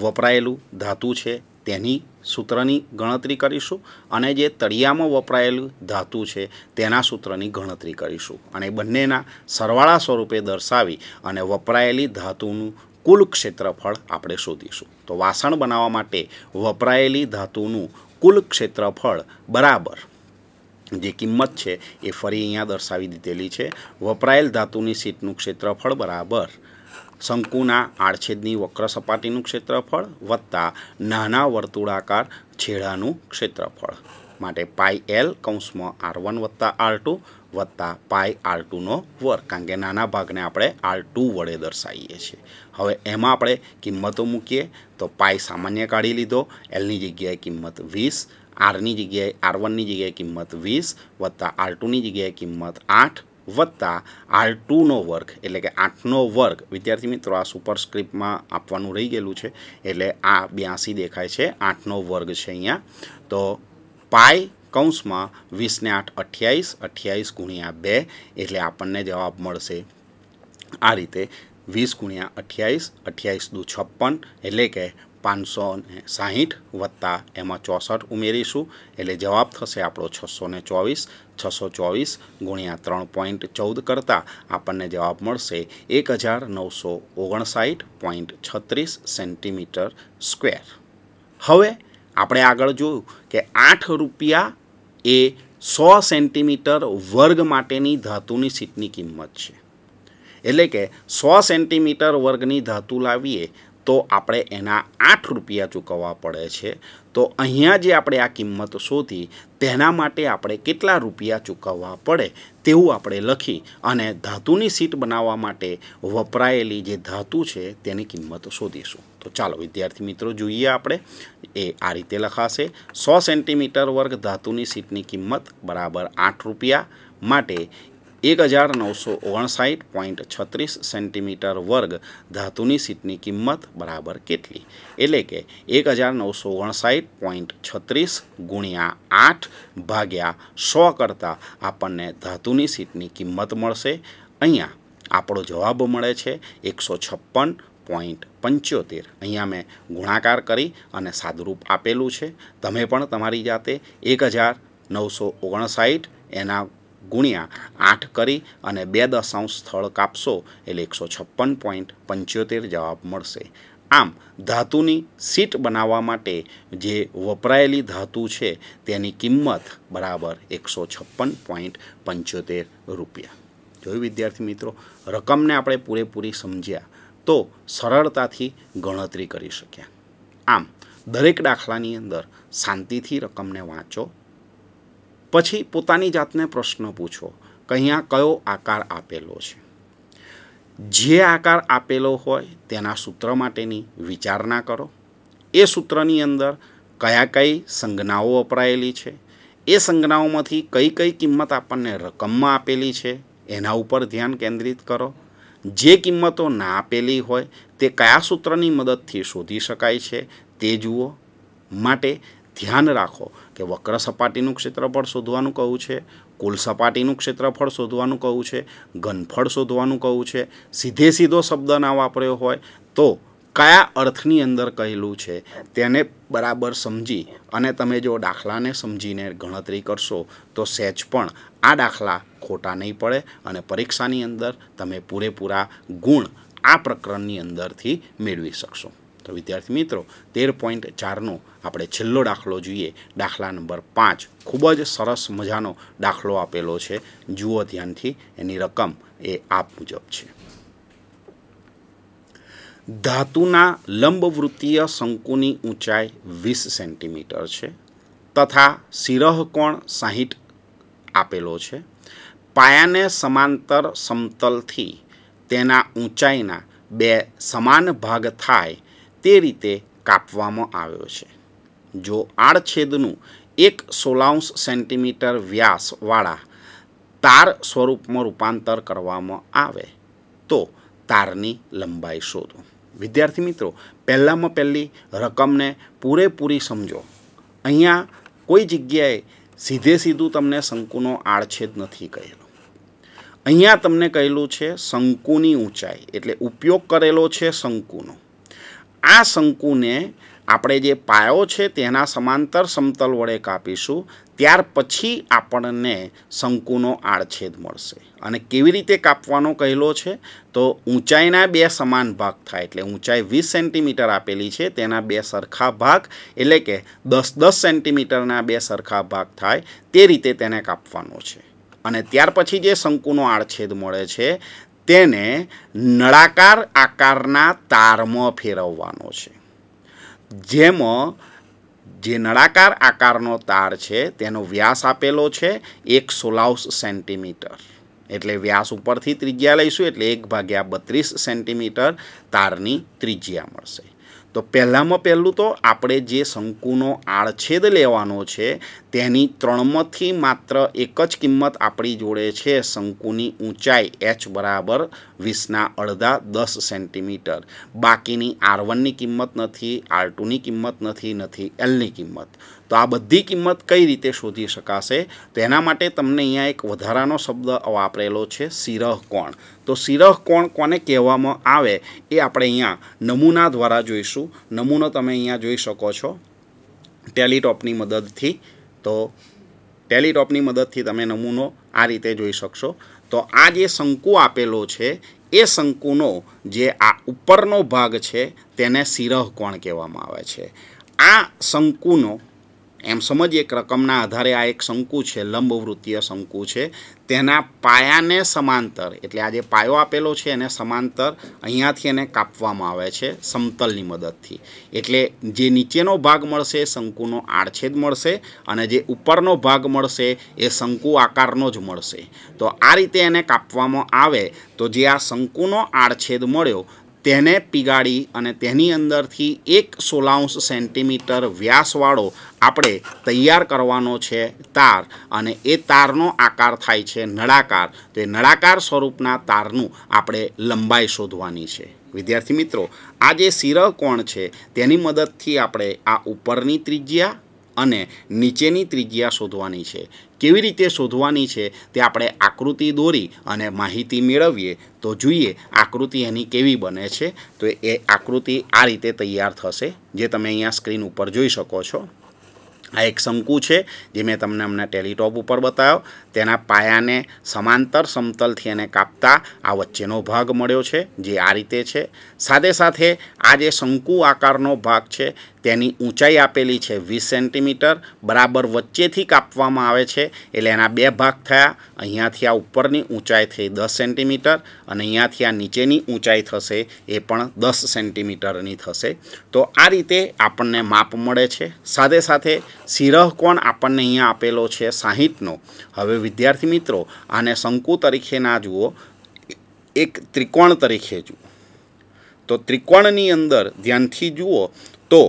વપરાયેલું ધાતુ છે તેની સૂત્રની ગણતરી કરીશું અને જે તળિયામાં વપરાયેલું ધાતુ છે તેના સૂત્રની ગણતરી કરીશું અને બંનેના સરવાળા સ્વરૂપે દર્શાવી અને વપરાયેલી ધાતુનું કુલ ક્ષેત્રફળ આપણે શોધીશું તો વાસણ બનાવવા માટે વપરાયેલી ધાતુનું કુલ ક્ષેત્રફળ બરાબર જે કિંમત છે એ ફરી અહીંયા દર્શાવી દીધેલી છે વપરાયેલ ધાતુની સીટનું ક્ષેત્રફળ બરાબર શંકુના આડછેદની વક્ર સપાટીનું ક્ષેત્રફળ વત્તા નાના વર્તુળાકાર છેડાનું ક્ષેત્રફળ માટે પાય એલ કૌંસમાં આર વન વત્તા આર ટુ વત્તા પાય આર ટુનો વર્ગ કારણ કે નાના ભાગને આપણે આર ટુ વડે દર્શાવીએ છીએ હવે એમાં આપણે કિંમતો મૂકીએ તો પાય સામાન્ય કાઢી લીધો એલની જગ્યાએ કિંમત વીસ આરની જગ્યાએ આર વનની જગ્યાએ કિંમત વીસ વત્તા આર ટુની જગ્યાએ કિંમત આઠ વત્તા આર ટુનો વર્ગ એટલે કે આઠનો વર્ગ વિદ્યાર્થી મિત્રો આ સુપર સ્ક્રિપ્ટમાં આપવાનું રહી ગયેલું છે એટલે આ બ્યાસી દેખાય છે આઠનો વર્ગ છે અહીંયા તો પાય કૌંસમાં વીસને આઠ અઠ્યાવીસ અઠ્યાવીસ ગુણ્યા બે એટલે આપણને જવાબ મળશે આ રીતે વીસ ગુણ્યા અઠ્યાવીસ અઠ્યાવીસ દુ છપ્પન એટલે કે પાંચસો ને સાહીઠ વત્તા એમાં ચોસઠ ઉમેરીશું એટલે જવાબ થશે આપણો છસો ને ચોવીસ છસો ચોવીસ ગુણ્યા ત્રણ પોઈન્ટ ચૌદ કરતાં આપણને જવાબ મળશે એક હજાર નવસો ઓગણસાઠ પોઈન્ટ છત્રીસ સેન્ટીમીટર સ્ક્વેર હવે આપણે આગળ જોયું કે આઠ રૂપિયા એ સો સેન્ટીમીટર વર્ગ માટેની ધાતુની સીટની કિંમત છે એટલે કે સો સેન્ટીમીટર વર્ગની ધાતુ લાવીએ તો આપણે એના આઠ રૂપિયા ચૂકવવા પડે છે તો અહીંયા જે આપણે આ કિંમત શોધી તેના માટે આપણે કેટલા રૂપિયા ચૂકવવા પડે તેવું આપણે લખી અને ધાતુની સીટ બનાવવા માટે વપરાયેલી જે ધાતુ છે તેની કિંમત શોધીશું તો ચાલો વિદ્યાર્થી મિત્રો જોઈએ આપણે એ આ રીતે લખાશે સો સેન્ટીમીટર વર્ગ ધાતુની સીટની કિંમત બરાબર આઠ રૂપિયા માટે એક હજાર નવસો ઓગણસાઠ પોઈન્ટ છત્રીસ સેન્ટીમીટર વર્ગ ધાતુની સીટની કિંમત બરાબર કેટલી એટલે કે એક હજાર નવસો ઓગણસાઠ પોઈન્ટ છત્રીસ ગુણ્યા આઠ ભાગ્યા સો કરતાં આપણને ધાતુની સીટની કિંમત મળશે અહીંયા આપણો જવાબ મળે છે એકસો છપ્પન પોઈન્ટ પંચોતેર અહીંયા મેં ગુણાકાર કરી અને સાદુરૂપ આપેલું છે તમે પણ તમારી જાતે એક હજાર નવસો ઓગણસાઠ એના ગુણ્યા આઠ કરી અને બે દશાંશ સ્થળ કાપશો એટલે એકસો છપ્પન પોઈન્ટ પંચોતેર જવાબ મળશે આમ ધાતુની સીટ બનાવવા માટે જે વપરાયેલી ધાતુ છે તેની કિંમત બરાબર એકસો છપ્પન પોઈન્ટ પંચોતેર રૂપિયા જોયું વિદ્યાર્થી મિત્રો રકમને આપણે પૂરેપૂરી સમજ્યા તો સરળતાથી ગણતરી કરી શક્યા આમ દરેક દાખલાની અંદર શાંતિથી રકમને વાંચો પછી પોતાની જાતને પ્રશ્ન પૂછો અહીંયા કયો આકાર આપેલો છે જે આકાર આપેલો હોય તેના સૂત્ર માટેની વિચારણા કરો એ સૂત્રની અંદર કયા કઈ સંજ્ઞાઓ વપરાયેલી છે એ સંજ્ઞાઓમાંથી કઈ કઈ કિંમત આપણને રકમમાં આપેલી છે એના ઉપર ધ્યાન કેન્દ્રિત કરો જે કિંમતો ના આપેલી હોય તે કયા સૂત્રની મદદથી શોધી શકાય છે તે જુઓ માટે ધ્યાન રાખો કે વક્ર સપાટીનું ક્ષેત્રફળ શોધવાનું કહું છે કુલ સપાટીનું ક્ષેત્રફળ શોધવાનું કહું છે ઘનફળ શોધવાનું કહું છે સીધે સીધો શબ્દ ના વાપર્યો હોય તો કયા અર્થની અંદર કહેલું છે તેને બરાબર સમજી અને તમે જો દાખલાને સમજીને ગણતરી કરશો તો સહેજ પણ આ દાખલા ખોટા નહીં પડે અને પરીક્ષાની અંદર તમે પૂરેપૂરા ગુણ આ પ્રકરણની અંદરથી મેળવી શકશો તો વિદ્યાર્થી મિત્રો તેર પોઈન્ટ ચારનો આપણે છેલ્લો દાખલો જોઈએ દાખલા નંબર પાંચ ખૂબ જ સરસ મજાનો દાખલો આપેલો છે જુઓ ધ્યાનથી એની રકમ એ આપ મુજબ છે ધાતુના લંબવૃત્તીય શંકુની ઊંચાઈ વીસ સેન્ટીમીટર છે તથા સિરહકોણ સાહીઠ આપેલો છે પાયાને સમાંતર સમતલથી તેના ઊંચાઈના બે સમાન ભાગ થાય તે રીતે કાપવામાં આવ્યો છે જો આડછેદનું એક સોલાઉન્સ સેન્ટીમીટર વ્યાસવાળા તાર સ્વરૂપમાં રૂપાંતર કરવામાં આવે તો તારની લંબાઈ શોધો વિદ્યાર્થી મિત્રો પહેલાંમાં પહેલી રકમને પૂરેપૂરી સમજો અહીંયા કોઈ જગ્યાએ સીધે સીધું તમને શંકુનો આડછેદ નથી કહેલો અહીંયા તમને કહેલું છે શંકુની ઊંચાઈ એટલે ઉપયોગ કરેલો છે શંકુનો આ શંકુને આપણે જે પાયો છે તેના સમાંતર સમતલ વડે કાપીશું ત્યાર પછી આપણને શંકુનો આડછેદ મળશે અને કેવી રીતે કાપવાનો કહેલો છે તો ઊંચાઈના બે સમાન ભાગ થાય એટલે ઊંચાઈ વીસ સેન્ટીમીટર આપેલી છે તેના બે સરખા ભાગ એટલે કે દસ દસ સેન્ટીમીટરના બે સરખા ભાગ થાય તે રીતે તેને કાપવાનો છે અને ત્યાર પછી જે શંકુનો આડછેદ મળે છે તેને નળાકાર આકારના તારમાં ફેરવવાનો છે જેમાં જે નળાકાર આકારનો તાર છે તેનો વ્યાસ આપેલો છે એક સોલાઉસ સેન્ટીમીટર એટલે વ્યાસ ઉપરથી ત્રિજ્યા લઈશું એટલે એક ભાગ્યા બત્રીસ સેન્ટીમીટર તારની ત્રિજ્યા મળશે તો પહેલાંમાં પહેલું તો આપણે જે શંકુનો આડછેદ લેવાનો છે તેની ત્રણમાંથી માત્ર એક જ કિંમત આપણી જોડે છે શંકુની ઊંચાઈ એચ બરાબર વીસના અડધા દસ સેન્ટીમીટર બાકીની આર વનની કિંમત નથી આર ટુની કિંમત નથી નથી એલની કિંમત તો આ બધી કિંમત કઈ રીતે શોધી શકાશે તો એના માટે તમને અહીંયા એક વધારાનો શબ્દ વાપરેલો છે સિરહ કોણ તો શિરહ કોણ કોને કહેવામાં આવે એ આપણે અહીંયા નમૂના દ્વારા જોઈશું નમૂનો તમે અહીંયા જોઈ શકો છો ટેલિટોપની મદદથી તો ટેલિટોપની મદદથી તમે નમૂનો આ રીતે જોઈ શકશો તો આ જે શંકુ આપેલો છે એ શંકુનો જે આ ઉપરનો ભાગ છે તેને શિરહ કોણ કહેવામાં આવે છે આ શંકુનો એમ સમજીએ એક રકમના આધારે આ એક શંકુ છે લંબવૃત્તીય શંકુ છે તેના પાયાને સમાંતર એટલે આ જે પાયો આપેલો છે એને સમાંતર અહીંયાથી એને કાપવામાં આવે છે સમતલની મદદથી એટલે જે નીચેનો ભાગ મળશે શંકુનો આડછેદ મળશે અને જે ઉપરનો ભાગ મળશે એ શંકુ આકારનો જ મળશે તો આ રીતે એને કાપવામાં આવે તો જે આ શંકુનો આડછેદ મળ્યો તેને પીગાડી અને તેની અંદરથી એક સોલાઉન્સ સેન્ટીમીટર વ્યાસવાળો આપણે તૈયાર કરવાનો છે તાર અને એ તારનો આકાર થાય છે નળાકાર તો એ નળાકાર સ્વરૂપના તારનું આપણે લંબાઈ શોધવાની છે વિદ્યાર્થી મિત્રો આ જે શિરકોણ છે તેની મદદથી આપણે આ ઉપરની ત્રિજ્યા અને નીચેની ત્રિજ્યા શોધવાની છે કેવી રીતે શોધવાની છે તે આપણે આકૃતિ દોરી અને માહિતી મેળવીએ તો જોઈએ આકૃતિ એની કેવી બને છે તો એ આકૃતિ આ રીતે તૈયાર થશે જે તમે અહીંયા સ્ક્રીન ઉપર જોઈ શકો છો આ એક શંકુ છે જે મેં તમને હમણાં ટેલિટોપ ઉપર બતાવ્યો તેના પાયાને સમાંતર સમતલથી એને કાપતા આ વચ્ચેનો ભાગ મળ્યો છે જે આ રીતે છે સાથે સાથે આ જે શંકુ આકારનો ભાગ છે તેની ઊંચાઈ આપેલી છે વીસ સેન્ટીમીટર બરાબર વચ્ચેથી કાપવામાં આવે છે એટલે એના બે ભાગ થયા અહીંયાથી આ ઉપરની ઊંચાઈ થઈ દસ સેન્ટીમીટર અને અહીંયાથી આ નીચેની ઊંચાઈ થશે એ પણ દસ સેન્ટીમીટરની થશે તો આ રીતે આપણને માપ મળે છે સાથે સાથે શિરહ કોણ આપણને અહીંયા આપેલો છે સાહીઠનો હવે વિદ્યાર્થી મિત્રો આને શંકુ તરીકે ના જુઓ એક ત્રિકોણ તરીકે જુઓ તો ત્રિકોણની અંદર ધ્યાનથી જુઓ તો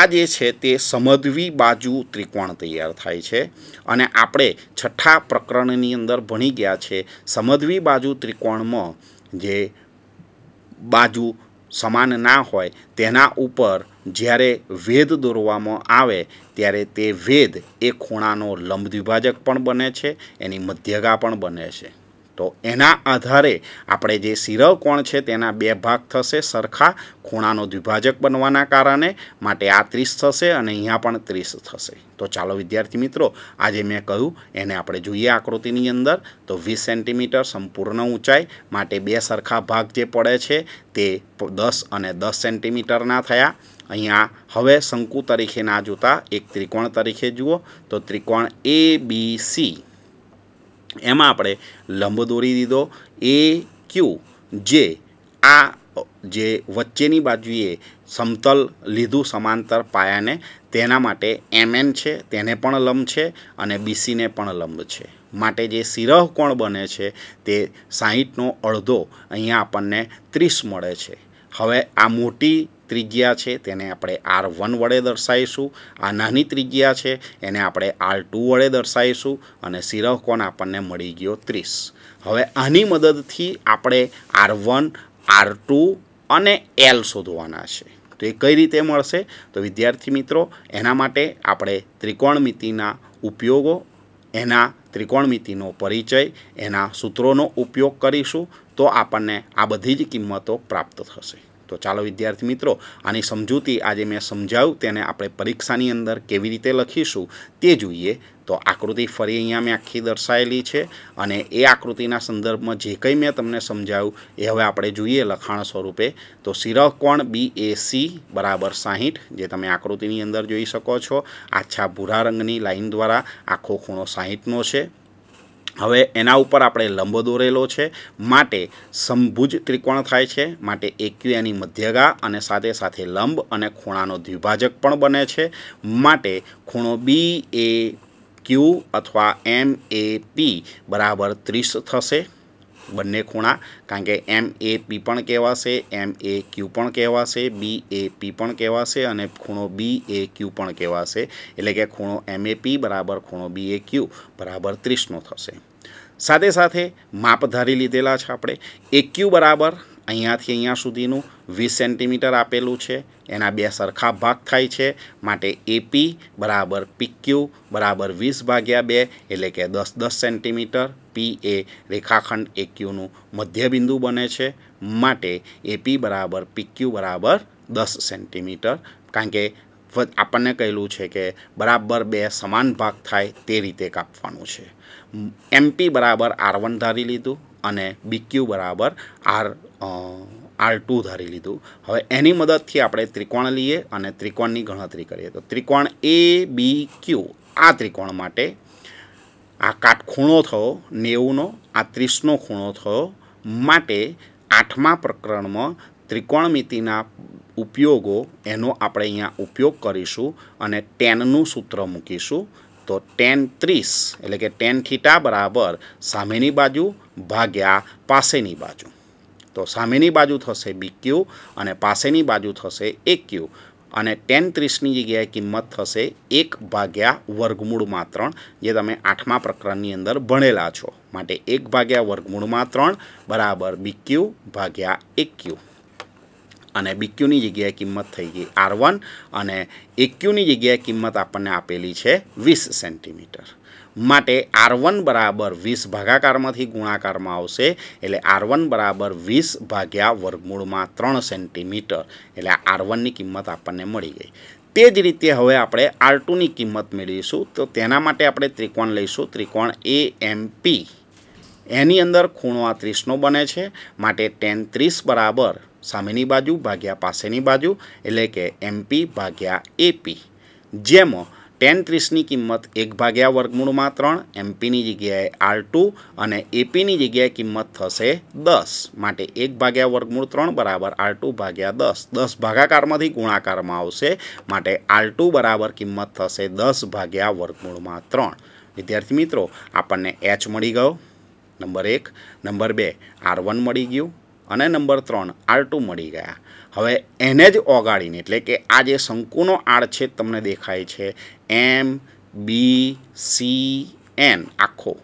આ જે છે તે સમધવી બાજુ ત્રિકોણ તૈયાર થાય છે અને આપણે છઠ્ઠા પ્રકરણની અંદર ભણી ગયા છે સમધવી બાજુ ત્રિકોણમાં જે બાજુ સમાન ના હોય તેના ઉપર જ્યારે વેદ દોરવામાં આવે ત્યારે તે વેદ એ ખૂણાનો લંબદ્વિભાજક પણ બને છે એની મધ્યગા પણ બને છે તો એના આધારે આપણે જે શિરવ કોણ છે તેના બે ભાગ થશે સરખા ખૂણાનો દ્વિભાજક બનવાના કારણે માટે આ ત્રીસ થશે અને અહીંયા પણ ત્રીસ થશે તો ચાલો વિદ્યાર્થી મિત્રો આજે મેં કહ્યું એને આપણે જોઈએ આકૃતિની અંદર તો વીસ સેન્ટીમીટર સંપૂર્ણ ઊંચાઈ માટે બે સરખા ભાગ જે પડે છે તે દસ અને દસ સેન્ટીમીટરના થયા અહીંયા હવે શંકુ તરીકે ના જોતા એક ત્રિકોણ તરીકે જુઓ તો ત્રિકોણ એ બી સી એમાં આપણે લંબ દોરી દીધો એ ક્યુ જે આ જે વચ્ચેની બાજુએ સમતલ લીધું સમાંતર પાયાને તેના માટે એમએન છે તેને પણ લંબ છે અને બીસીને પણ લંબ છે માટે જે શિરહ કોણ બને છે તે સાહીઠનો અડધો અહીંયા આપણને ત્રીસ મળે છે હવે આ મોટી ત્રિજ્યા છે તેને આપણે આર વન વડે દર્શાવીશું આ નાની ત્રિજ્યા છે એને આપણે આર ટુ વડે દર્શાવીશું અને સિરહકોણ આપણને મળી ગયો ત્રીસ હવે આની મદદથી આપણે આર વન આર ટુ અને એલ શોધવાના છે તો એ કઈ રીતે મળશે તો વિદ્યાર્થી મિત્રો એના માટે આપણે ત્રિકોણમિતિના ઉપયોગો એના ત્રિકોણમિતિનો પરિચય એના સૂત્રોનો ઉપયોગ કરીશું તો આપણને આ બધી જ કિંમતો પ્રાપ્ત થશે તો ચાલો વિદ્યાર્થી મિત્રો આની સમજૂતી આજે મેં સમજાવ્યું તેને આપણે પરીક્ષાની અંદર કેવી રીતે લખીશું તે જોઈએ તો આકૃતિ ફરી અહીંયા મેં આખી દર્શાયેલી છે અને એ આકૃતિના સંદર્ભમાં જે કંઈ મેં તમને સમજાવ્યું એ હવે આપણે જોઈએ લખાણ સ્વરૂપે તો કોણ બી એ સી બરાબર સાહીઠ જે તમે આકૃતિની અંદર જોઈ શકો છો આછા ભૂરા રંગની લાઇન દ્વારા આખો ખૂણો સાહીઠનો છે હવે એના ઉપર આપણે લંબો દોરેલો છે માટે સમભુજ ત્રિકોણ થાય છે માટે એક્યુ એની મધ્યગા અને સાથે સાથે લંબ અને ખૂણાનો દ્વિભાજક પણ બને છે માટે ખૂણો બી એ ક્યુ અથવા એમ એ પી બરાબર ત્રીસ થશે બંને ખૂણા કારણ કે એમ એ પી પણ કહેવાશે એમ એ ક્યુ પણ કહેવાશે બી એ પી પણ કહેવાશે અને ખૂણો બી એ ક્યુ પણ કહેવાશે એટલે કે ખૂણો એમ એ પી બરાબર ખૂણો બી એ ક્યુ બરાબર ત્રીસનો થશે સાથે સાથે માપ ધારી લીધેલા છે આપણે એક્યુ બરાબર અહીંયાથી અહીંયા સુધીનું વીસ સેન્ટીમીટર આપેલું છે એના બે સરખા ભાગ થાય છે માટે એપી બરાબર પીક્યુ બરાબર વીસ ભાગ્યા બે એટલે કે દસ દસ સેન્ટીમીટર પી એ રેખાખંડ એક્યુનું મધ્યબિંદુ બને છે માટે એપી બરાબર પીક્યુ બરાબર દસ સેન્ટીમીટર કારણ કે આપણને કહેલું છે કે બરાબર બે સમાન ભાગ થાય તે રીતે કાપવાનું છે એમપી બરાબર આર વન ધારી લીધું અને બીક્યુ બરાબર આર આર ટુ ધારી લીધું હવે એની મદદથી આપણે ત્રિકોણ લઈએ અને ત્રિકોણની ગણતરી કરીએ તો ત્રિકોણ એ બી ક્યુ આ ત્રિકોણ માટે આ કાટખૂણો થયો નેવુંનો આ ત્રીસનો ખૂણો થયો માટે આઠમા પ્રકરણમાં ત્રિકોણમિતિના ઉપયોગો એનો આપણે અહીંયા ઉપયોગ કરીશું અને ટેનનું સૂત્ર મૂકીશું તો ટેન ત્રીસ એટલે કે ટેન થીટા બરાબર સામેની બાજુ ભાગ્યા પાસેની બાજુ તો સામેની બાજુ થશે બી ક્યુ અને પાસેની બાજુ થશે એ ક્યુ અને ટેન ત્રીસની જગ્યાએ કિંમત થશે એક ભાગ્યા વર્ગમૂળમાં ત્રણ જે તમે આઠમા પ્રકરણની અંદર ભણેલા છો માટે એક ભાગ્યા વર્ગમૂળમાં ત્રણ બરાબર બી ક્યુ ભાગ્યા એક ક્યુ અને બીક્યુની જગ્યાએ કિંમત થઈ ગઈ આર વન અને એક્યુની જગ્યાએ કિંમત આપણને આપેલી છે વીસ સેન્ટીમીટર માટે આર વન બરાબર વીસ ભાગાકારમાંથી ગુણાકારમાં આવશે એટલે આર વન બરાબર વીસ ભાગ્યા વર્ગમૂળમાં ત્રણ સેન્ટીમીટર એટલે આર વનની કિંમત આપણને મળી ગઈ તે જ રીતે હવે આપણે આર ટુની કિંમત મેળવીશું તો તેના માટે આપણે ત્રિકોણ લઈશું ત્રિકોણ એ એમ પી એની અંદર ખૂણો આ ત્રીસનો બને છે માટે ટેન ત્રીસ બરાબર સામેની બાજુ ભાગ્યા પાસેની બાજુ એટલે કે એમપી ભાગ્યા એપી જેમાં ટેન ત્રીસની કિંમત એક ભાગ્યા વર્ગમૂળમાં ત્રણ એમપીની જગ્યાએ આર ટુ અને એપીની જગ્યાએ કિંમત થશે દસ માટે એક ભાગ્યા વર્ગમૂળ ત્રણ બરાબર આર ટુ ભાગ્યા દસ દસ ભાગાકારમાંથી ગુણાકારમાં આવશે માટે આર ટુ બરાબર કિંમત થશે દસ ભાગ્યા વર્ગમૂળમાં ત્રણ વિદ્યાર્થી મિત્રો આપણને એચ મળી ગયો નંબર એક નંબર બે આર વન મળી ગયું અને નંબર ત્રણ આર મળી ગયા હવે એને જ ઓગાળીને એટલે કે આ જે શંકુનો આડછેદ તમને દેખાય છે એમ બી સી એન આખો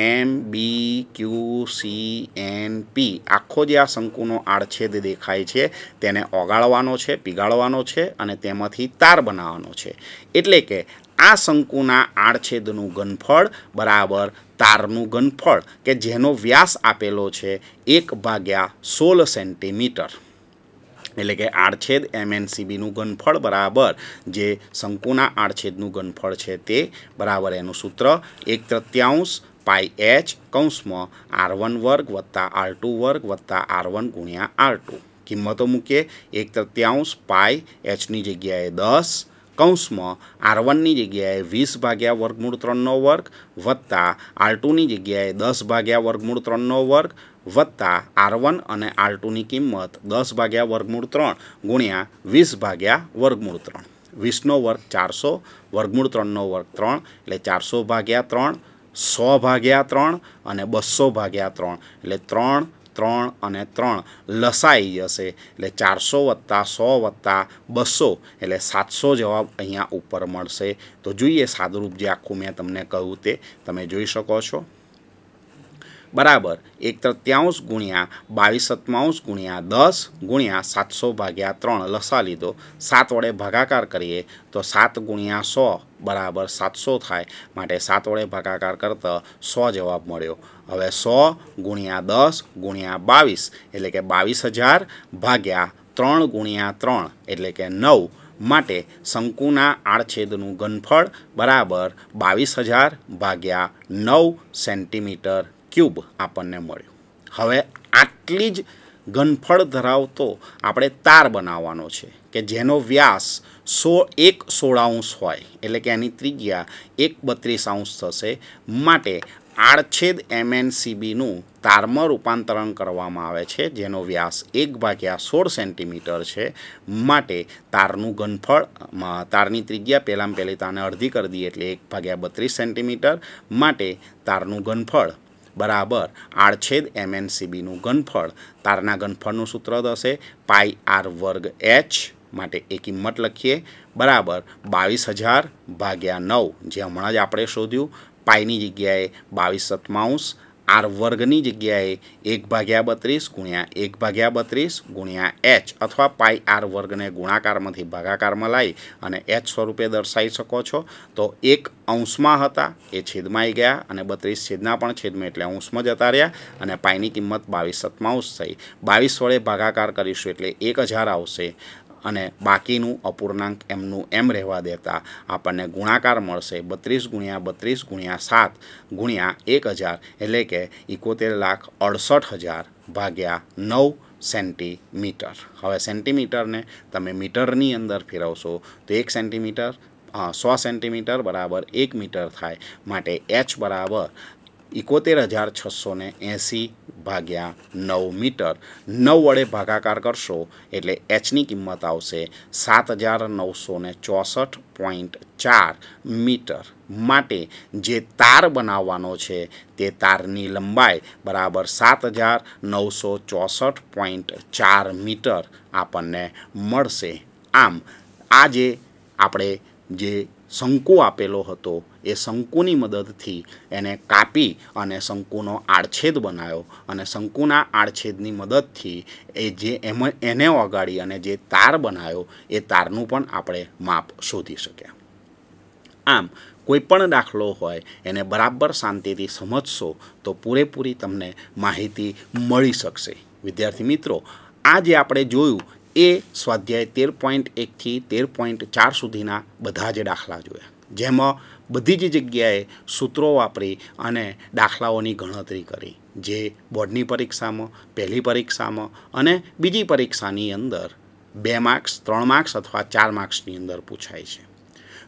એમ બી ક્યુ સી એન પી આખો જે આ શંકુનો આડછેદ દેખાય છે તેને ઓગાળવાનો છે પીગાળવાનો છે અને તેમાંથી તાર બનાવવાનો છે એટલે કે આ શંકુના આડછેદનું ઘનફળ બરાબર તારનું ઘનફળ કે જેનો વ્યાસ આપેલો છે એક ભાગ્યા સોળ સેન્ટીમીટર એટલે કે આડછેદ એમએનસીબીનું ઘનફળ બરાબર જે શંકુના આડછેદનું ઘનફળ છે તે બરાબર એનું સૂત્ર એક તૃત્યાંશ પાઈ એચ કૌંસમાં આર વન વર્ગ વત્તા આર ટુ વર્ગ વત્તા આર વન ગુણ્યા આર ટુ કિંમતો મૂકીએ એક તૃત્યાંશ પાઈ એચની જગ્યાએ દસ કૌંસમાં આર વનની જગ્યાએ વીસ ભાગ્યા વર્ગમૂળ ત્રણનો વર્ગ વત્તા આર ટુની જગ્યાએ દસ ભાગ્યા વર્ગમૂળ ત્રણનો વર્ગ વત્તા આર વન અને આર ટુની કિંમત દસ ભાગ્યા વર્ગમૂળ ત્રણ ગુણ્યા વીસ ભાગ્યા વર્ગમૂળ ત્રણ વીસનો વર્ગ ચારસો વર્ગમૂળ ત્રણનો વર્ગ ત્રણ એટલે ચારસો ભાગ્યા ત્રણ સો ભાગ્યા ત્રણ અને બસો ભાગ્યા ત્રણ એટલે ત્રણ ત્રણ અને ત્રણ લસાઈ જશે એટલે ચારસો વત્તા સો વત્તા બસો એટલે સાતસો જવાબ અહીંયા ઉપર મળશે તો જોઈએ સાદુરૂપ જે આખું મેં તમને કહ્યું તે તમે જોઈ શકો છો બરાબર એક તૃત્યાંશ ગુણ્યા બાવીસ સત્યાંશ ગુણ્યા દસ ગુણ્યા સાતસો ભાગ્યા ત્રણ લસા લીધો સાત વડે ભાગાકાર કરીએ તો સાત ગુણ્યા સો બરાબર સાતસો થાય માટે સાત વડે ભાગાકાર કરતા સો જવાબ મળ્યો હવે સો ગુણ્યા દસ ગુણ્યા બાવીસ એટલે કે બાવીસ હજાર ભાગ્યા ત્રણ ગુણ્યા ત્રણ એટલે કે નવ માટે શંકુના આડછેદનું ગનફળ બરાબર બાવીસ હજાર ભાગ્યા નવ સેન્ટીમીટર ક્યુબ આપણને મળ્યો હવે આટલી જ ઘનફળ ધરાવતો આપણે તાર બનાવવાનો છે કે જેનો વ્યાસ સો એક સોળાઉંસ હોય એટલે કે એની ત્રિજ્યા એક બત્રીસ આઉંસ થશે માટે આડછેદ એમએનસીબીનું તારમાં રૂપાંતરણ કરવામાં આવે છે જેનો વ્યાસ એક ભાગ્યા સોળ સેન્ટીમીટર છે માટે તારનું ઘનફળ તારની ત્રિજ્યા પહેલાં પહેલી તારને અડધી કરી દઈએ એટલે એક ભાગ્યા બત્રીસ સેન્ટીમીટર માટે તારનું ઘનફળ બરાબર આડછેદ એમએનસીબીનું ગનફળ તારના ગનફળનું સૂત્ર થશે પાઈ આર વર્ગ એચ માટે એ કિંમત લખીએ બરાબર બાવીસ હજાર ભાગ્યા નવ જે હમણાં જ આપણે શોધ્યું પાઈની જગ્યાએ બાવીસ સતમાઉસ આર વર્ગની જગ્યાએ એક ભાગ્યા બત્રીસ ગુણ્યા એક ભાગ્યા બત્રીસ ગુણ્યા એચ અથવા પાઈ આર વર્ગને ગુણાકારમાંથી ભાગાકારમાં લાવી અને એચ સ્વરૂપે દર્શાવી શકો છો તો એક અંશમાં હતા એ છેદમાં આવી ગયા અને બત્રીસ છેદના પણ છેદમાં એટલે અંશમાં જતા રહ્યા અને પાઈની કિંમત બાવીસ સત્માંશ થઈ બાવીસ વડે ભાગાકાર કરીશું એટલે એક હજાર આવશે અને બાકીનું અપૂર્ણાંક એમનું એમ રહેવા દેતા આપણને ગુણાકાર મળશે બત્રીસ ગુણ્યા બત્રીસ ગુણ્યા સાત ગુણ્યા એક હજાર એટલે કે એકોતેર લાખ અડસઠ હજાર ભાગ્યા નવ સેન્ટીમીટર હવે સેન્ટીમીટરને તમે મીટરની અંદર ફેરવશો તો એક સેન્ટીમીટર સો સેન્ટીમીટર બરાબર એક મીટર થાય માટે એચ બરાબર એકોતેર હજાર છસો ને એંસી ભાગ્યા નવ મીટર નવ વડે ભાગાકાર કરશો એટલે એચની કિંમત આવશે સાત હજાર નવસો ને ચોસઠ પોઈન્ટ ચાર મીટર માટે જે તાર બનાવવાનો છે તે તારની લંબાઈ બરાબર સાત હજાર નવસો ચોસઠ પોઈન્ટ ચાર મીટર આપણને મળશે આમ આજે આપણે જે શંકુ આપેલો હતો એ શંકુની મદદથી એને કાપી અને શંકુનો આડછેદ બનાવ્યો અને શંકુના આડછેદની મદદથી એ જે એમ એને ઓગાળી અને જે તાર બનાવ્યો એ તારનું પણ આપણે માપ શોધી શક્યા આમ કોઈપણ દાખલો હોય એને બરાબર શાંતિથી સમજશો તો પૂરેપૂરી તમને માહિતી મળી શકશે વિદ્યાર્થી મિત્રો આ જે આપણે જોયું એ સ્વાધ્યાય તેર પોઈન્ટ એકથી તેર પોઈન્ટ ચાર સુધીના બધા જ દાખલા જોયા જેમાં બધી જ જગ્યાએ સૂત્રો વાપરી અને દાખલાઓની ગણતરી કરી જે બોર્ડની પરીક્ષામાં પહેલી પરીક્ષામાં અને બીજી પરીક્ષાની અંદર બે માર્ક્સ ત્રણ માર્ક્સ અથવા ચાર માર્ક્સની અંદર પૂછાય છે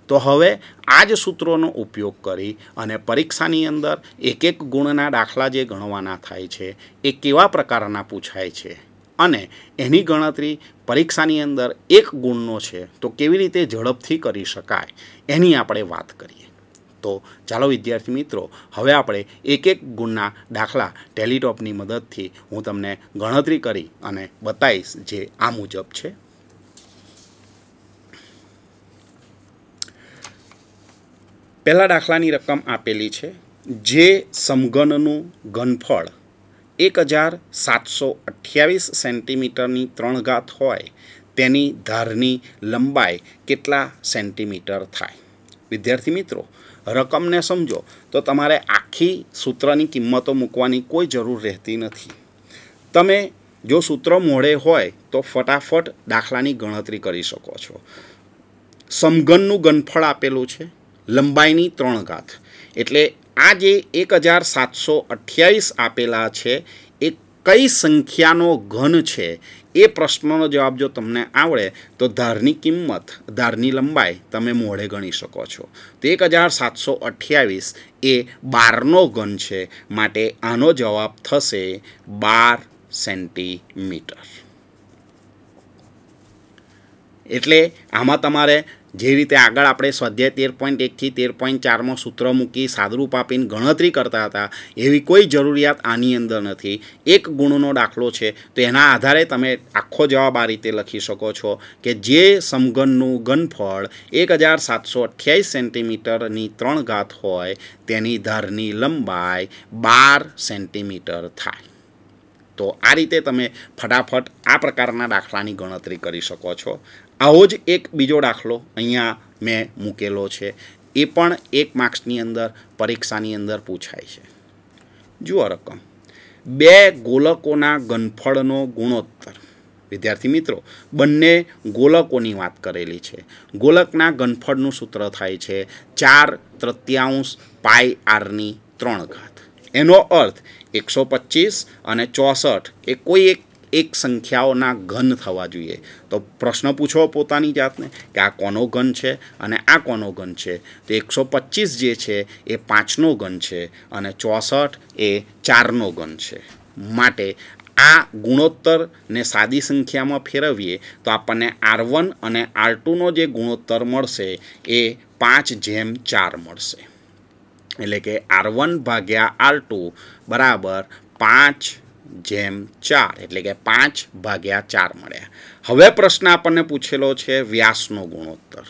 તો હવે આ જ સૂત્રોનો ઉપયોગ કરી અને પરીક્ષાની અંદર એક એક ગુણના દાખલા જે ગણવાના થાય છે એ કેવા પ્રકારના પૂછાય છે અને એની ગણતરી પરીક્ષાની અંદર એક ગુણનો છે તો કેવી રીતે ઝડપથી કરી શકાય એની આપણે વાત કરીએ તો ચાલો વિદ્યાર્થી મિત્રો હવે આપણે એક એક ગુણના દાખલા ટેલિટોપની મદદથી હું તમને ગણતરી કરી અને બતાવીશ જે આ મુજબ છે પહેલાં દાખલાની રકમ આપેલી છે જે સમગનનું ગનફળ એક હજાર સાતસો અઠ્યાવીસ સેન્ટીમીટરની ત્રણ ઘાત હોય તેની ધારની લંબાઈ કેટલા સેન્ટીમીટર થાય વિદ્યાર્થી મિત્રો રકમને સમજો તો તમારે આખી સૂત્રની કિંમતો મૂકવાની કોઈ જરૂર રહેતી નથી તમે જો સૂત્ર મોડે હોય તો ફટાફટ દાખલાની ગણતરી કરી શકો છો સમઘનનું ગનફળ આપેલું છે લંબાઈની ત્રણ ઘાત એટલે આજે એક હજાર સાતસો અઠ્યાવીસ આપેલા છે એ કઈ સંખ્યાનો ઘન છે એ પ્રશ્નનો જવાબ જો તમને આવડે તો ધારની કિંમત ધારની લંબાઈ તમે મોઢે ગણી શકો છો તો એક હજાર સાતસો અઠ્યાવીસ એ બારનો ઘન છે માટે આનો જવાબ થશે બાર સેન્ટીમીટર એટલે આમાં તમારે જે રીતે આગળ આપણે સ્વાધ્યાય તેર પોઈન્ટ એકથી તેર પોઈન્ટ ચારમાં સૂત્ર મૂકી સાદરૂપ આપીને ગણતરી કરતા હતા એવી કોઈ જરૂરિયાત આની અંદર નથી એક ગુણનો દાખલો છે તો એના આધારે તમે આખો જવાબ આ રીતે લખી શકો છો કે જે સમઘનનું ગનફળ એક હજાર સાતસો અઠ્યાવીસ સેન્ટીમીટરની ત્રણ ઘાત હોય તેની ધારની લંબાઈ બાર સેન્ટીમીટર થાય તો આ રીતે તમે ફટાફટ આ પ્રકારના દાખલાની ગણતરી કરી શકો છો આવો જ એક બીજો દાખલો અહીંયા મેં મૂકેલો છે એ પણ એક માર્ક્સની અંદર પરીક્ષાની અંદર પૂછાય છે જુઓ રકમ બે ગોલકોના ગનફળનો ગુણોત્તર વિદ્યાર્થી મિત્રો બંને ગોલકોની વાત કરેલી છે ગોલકના ગનફળનું સૂત્ર થાય છે ચાર તૃત્યાંશ પાય આરની ત્રણ ઘાત એનો અર્થ એકસો પચીસ અને ચોસઠ એ કોઈ એક એક સંખ્યાઓના ઘન થવા જોઈએ તો પ્રશ્ન પૂછો પોતાની જાતને કે આ કોનો ઘન છે અને આ કોનો ઘન છે તો એકસો પચીસ જે છે એ પાંચનો ઘન છે અને ચોસઠ એ ચારનો ઘન છે માટે આ ગુણોત્તરને સાદી સંખ્યામાં ફેરવીએ તો આપણને આર વન અને આર ટુનો જે ગુણોત્તર મળશે એ પાંચ જેમ ચાર મળશે એટલે કે આર વન ભાગ્યા આર ટુ બરાબર પાંચ જેમ ચાર એટલે કે પાંચ ભાગ્યા ચાર મળ્યા હવે પ્રશ્ન આપણને પૂછેલો છે વ્યાસનો ગુણોત્તર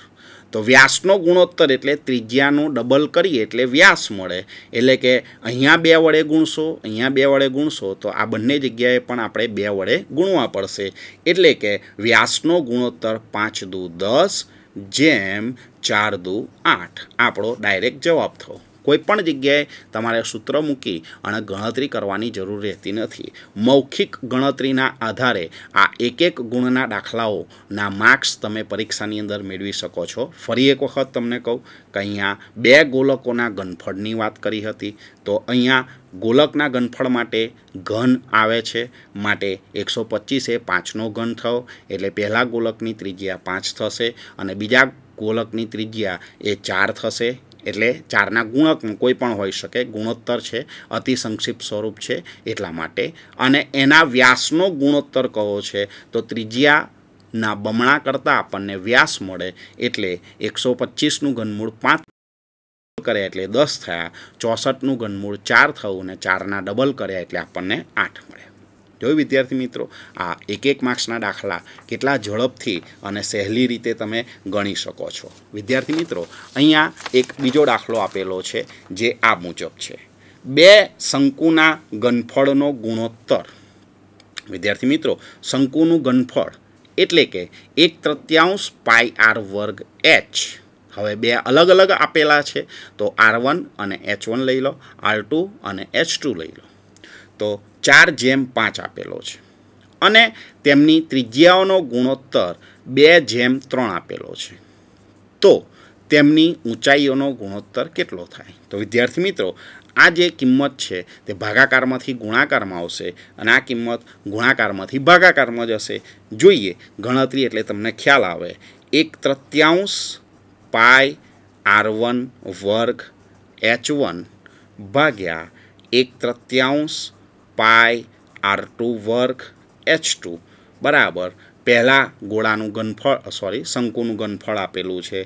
તો વ્યાસનો ગુણોત્તર એટલે ત્રિજ્યાનું ડબલ કરીએ એટલે વ્યાસ મળે એટલે કે અહીંયા બે વડે ગુણશો અહીંયા બે વડે ગુણશો તો આ બંને જગ્યાએ પણ આપણે બે વડે ગુણવા પડશે એટલે કે વ્યાસનો ગુણોત્તર પાંચ દુ દસ જેમ ચાર દુ આઠ આપણો ડાયરેક્ટ જવાબ થયો કોઈપણ જગ્યાએ તમારે સૂત્ર મૂકી અને ગણતરી કરવાની જરૂર રહેતી નથી મૌખિક ગણતરીના આધારે આ એક એક ગુણના દાખલાઓના માર્ક્સ તમે પરીક્ષાની અંદર મેળવી શકો છો ફરી એક વખત તમને કહું કે અહીંયા બે ગોલકોના ગનફળની વાત કરી હતી તો અહીંયા ગોલકના ગનફળ માટે ઘન આવે છે માટે એકસો પચીસે પાંચનો ઘન થયો એટલે પહેલા ગોલકની ત્રિજ્યા પાંચ થશે અને બીજા ગોલકની ત્રિજ્યા એ ચાર થશે એટલે ચારના ગુણક કોઈ પણ હોઈ શકે ગુણોત્તર છે અતિ સંક્ષિપ્ત સ્વરૂપ છે એટલા માટે અને એના વ્યાસનો ગુણોત્તર કહો છે તો ત્રિજ્યા ના બમણા કરતાં આપણને વ્યાસ મળે એટલે એકસો પચીસનું ઘનમૂળ પાંચ કર્યા એટલે દસ થયા ચોસઠનું ઘનમૂળ ચાર થયું અને ચારના ડબલ કર્યા એટલે આપણને આઠ મળ્યા જો વિદ્યાર્થી મિત્રો આ એક એક માર્ક્સના દાખલા કેટલા ઝડપથી અને સહેલી રીતે તમે ગણી શકો છો વિદ્યાર્થી મિત્રો અહીંયા એક બીજો દાખલો આપેલો છે જે આ મુજબ છે બે શંકુના ગનફળનો ગુણોત્તર વિદ્યાર્થી મિત્રો શંકુનું ગનફળ એટલે કે એક તૃત્યાંશ પાય આર વર્ગ એચ હવે બે અલગ અલગ આપેલા છે તો આર વન અને એચ વન લઈ લો આર ટુ અને એચ ટુ લઈ લો તો ચાર જેમ પાંચ આપેલો છે અને તેમની ત્રિજ્યાઓનો ગુણોત્તર બે જેમ ત્રણ આપેલો છે તો તેમની ઊંચાઈઓનો ગુણોત્તર કેટલો થાય તો વિદ્યાર્થી મિત્રો આ જે કિંમત છે તે ભાગાકારમાંથી ગુણાકારમાં આવશે અને આ કિંમત ગુણાકારમાંથી ભાગાકારમાં જ હશે જોઈએ ગણતરી એટલે તમને ખ્યાલ આવે એક તૃત્યાંશ પાય આર વન વર્ગ એચ વન ભાગ્યા એક તૃત્યાંશ પાય આર ટુ વર્ક એચ ટુ બરાબર પહેલાં ગોળાનું ગનફળ સોરી શંકુનું ગનફળ આપેલું છે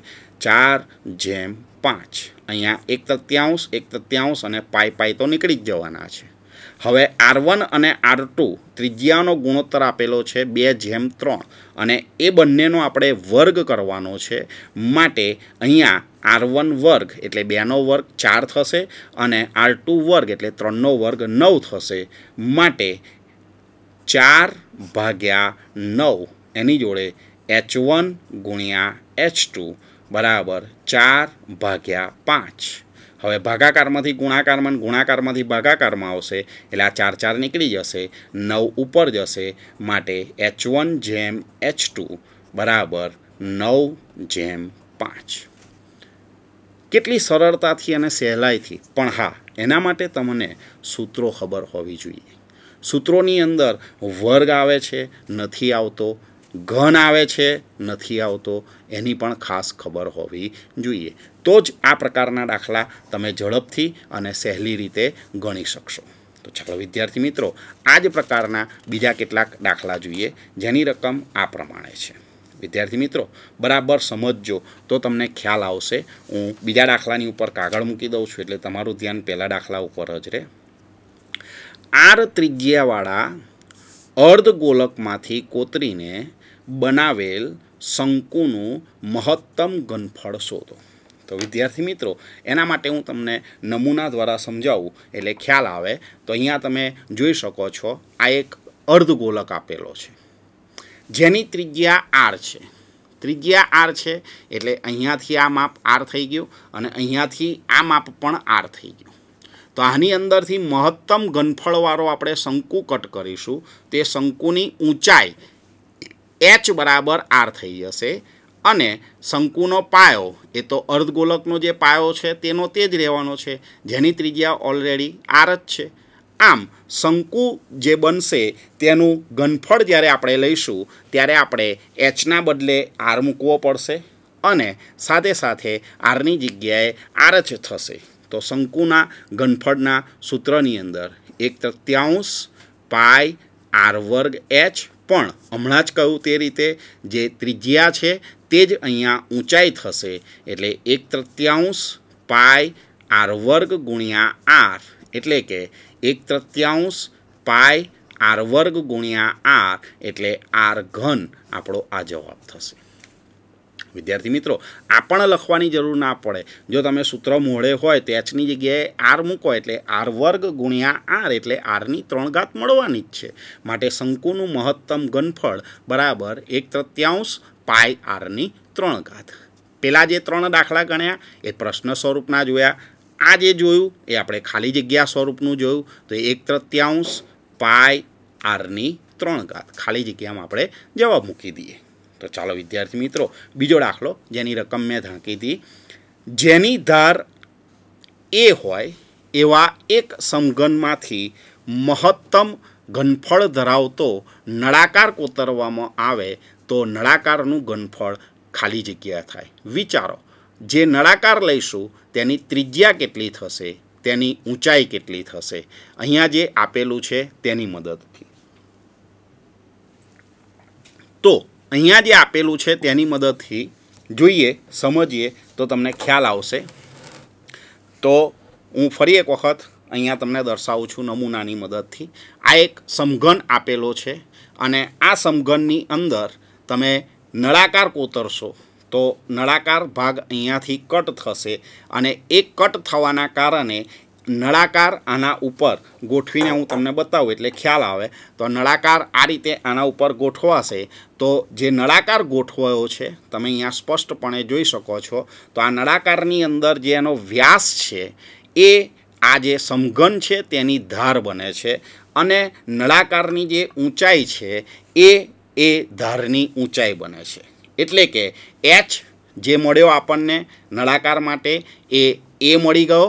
ચાર જેમ પાંચ અહીંયા એક તત્યાંશ એક તત્યાંશ અને પાય પાય તો નીકળી જ જવાના છે હવે આર વન અને આર ટુ ત્રિજ્યાનો ગુણોત્તર આપેલો છે બે જેમ ત્રણ અને એ બંનેનો આપણે વર્ગ કરવાનો છે માટે અહીંયા આર વન વર્ગ એટલે બેનો વર્ગ ચાર થશે અને આર ટુ વર્ગ એટલે ત્રણનો વર્ગ નવ થશે માટે ચાર ભાગ્યા નવ એની જોડે એચ વન ગુણ્યા એચ ટુ બરાબર ચાર ભાગ્યા પાંચ હવે ભાગાકારમાંથી ગુણાકારમાં ગુણાકારમાંથી ભાગાકારમાં આવશે એટલે આ ચાર ચાર નીકળી જશે નવ ઉપર જશે માટે એચ વન જેમ એચ ટુ બરાબર નવ જેમ પાંચ કેટલી સરળતાથી અને સહેલાઈથી પણ હા એના માટે તમને સૂત્રો ખબર હોવી જોઈએ સૂત્રોની અંદર વર્ગ આવે છે નથી આવતો ઘન આવે છે નથી આવતો એની પણ ખાસ ખબર હોવી જોઈએ તો જ આ પ્રકારના દાખલા તમે ઝડપથી અને સહેલી રીતે ગણી શકશો તો ચાલો વિદ્યાર્થી મિત્રો આ જ પ્રકારના બીજા કેટલાક દાખલા જોઈએ જેની રકમ આ પ્રમાણે છે વિદ્યાર્થી મિત્રો બરાબર સમજજો તો તમને ખ્યાલ આવશે હું બીજા દાખલાની ઉપર કાગળ મૂકી દઉં છું એટલે તમારું ધ્યાન પહેલા દાખલા ઉપર જ રહે આર ત્રિજ્યાવાળા અર્ધગોલકમાંથી કોતરીને બનાવેલ શંકુનું મહત્તમ ઘનફળ શોધો તો વિદ્યાર્થી મિત્રો એના માટે હું તમને નમૂના દ્વારા સમજાવું એટલે ખ્યાલ આવે તો અહીંયા તમે જોઈ શકો છો આ એક અર્ધગોલક આપેલો છે જેની ત્રિજ્યા આર છે ત્રિજ્યા આર છે એટલે અહીંયાથી આ માપ આર થઈ ગયું અને અહીંયાથી આ માપ પણ આર થઈ ગયું તો આની અંદરથી મહત્તમ ઘનફળવાળો આપણે શંકુ કટ કરીશું તે શંકુની ઊંચાઈ એચ બરાબર આર થઈ જશે અને શંકુનો પાયો એ તો અર્ધગોલકનો જે પાયો છે તેનો તે જ રહેવાનો છે જેની ત્રિજ્યા ઓલરેડી આર જ છે આમ શંકુ જે બનશે તેનું ઘનફળ જ્યારે આપણે લઈશું ત્યારે આપણે એચના બદલે આર મૂકવો પડશે અને સાથે સાથે આરની જગ્યાએ આર જ થશે તો શંકુના ઘનફળના સૂત્રની અંદર એક તૃત્યાંશ પાય આર વર્ગ એચ પણ હમણાં જ કહું તે રીતે જે ત્રિજ્યા છે તે જ અહીંયા ઊંચાઈ થશે એટલે એક તૃત્યાંશ પાય આર વર્ગ ગુણ્યા આર એટલે કે એક તૃત્યાંશ પાય આર વર્ગ ગુણ્યા આર એટલે આર ઘન આપણો આ જવાબ થશે વિદ્યાર્થી મિત્રો આ પણ લખવાની જરૂર ના પડે જો તમે સૂત્ર મોડે હોય તો એચની જગ્યાએ આર મૂકો એટલે આર વર્ગ ગુણ્યા આર એટલે આરની ત્રણ ઘાત મળવાની જ છે માટે શંકુનું મહત્તમ ગનફળ બરાબર એક તૃત્યાંશ પાય આરની ત્રણ ઘાત પહેલાં જે ત્રણ દાખલા ગણ્યા એ પ્રશ્ન સ્વરૂપના જોયા આ જે જોયું એ આપણે ખાલી જગ્યા સ્વરૂપનું જોયું તો એક તૃત્યાંશ પાય આરની ત્રણ ઘાત ખાલી જગ્યામાં આપણે જવાબ મૂકી દઈએ તો ચાલો વિદ્યાર્થી મિત્રો બીજો દાખલો જેની રકમ મેં ઢાંકી હતી જેની ધાર એ હોય એવા એક સમઘનમાંથી મહત્તમ ઘનફળ ધરાવતો નળાકાર કોતરવામાં આવે તો નળાકારનું ઘનફળ ખાલી જગ્યા થાય વિચારો જે નળાકાર લઈશું તેની ત્રિજ્યા કેટલી થશે તેની ઊંચાઈ કેટલી થશે અહીંયા જે આપેલું છે તેની મદદથી તો અહીંયા જે આપેલું છે તેની મદદથી જોઈએ સમજીએ તો તમને ખ્યાલ આવશે તો હું ફરી એક વખત અહીંયા તમને દર્શાવું છું નમૂનાની મદદથી આ એક સમઘન આપેલો છે અને આ સમઘનની અંદર તમે નળાકાર કોતરશો તો નળાકાર ભાગ અહીંયાથી કટ થશે અને એ કટ થવાના કારણે નળાકાર આના ઉપર ગોઠવીને હું તમને બતાવું એટલે ખ્યાલ આવે તો નળાકાર આ રીતે આના ઉપર ગોઠવાશે તો જે નળાકાર ગોઠવાયો છે તમે અહીંયા સ્પષ્ટપણે જોઈ શકો છો તો આ નળાકારની અંદર જે એનો વ્યાસ છે એ આ જે સમઘન છે તેની ધાર બને છે અને નળાકારની જે ઊંચાઈ છે એ એ ધારની ઊંચાઈ બને છે એટલે કે એચ જે મળ્યો આપણને નળાકાર માટે એ એ મળી ગયો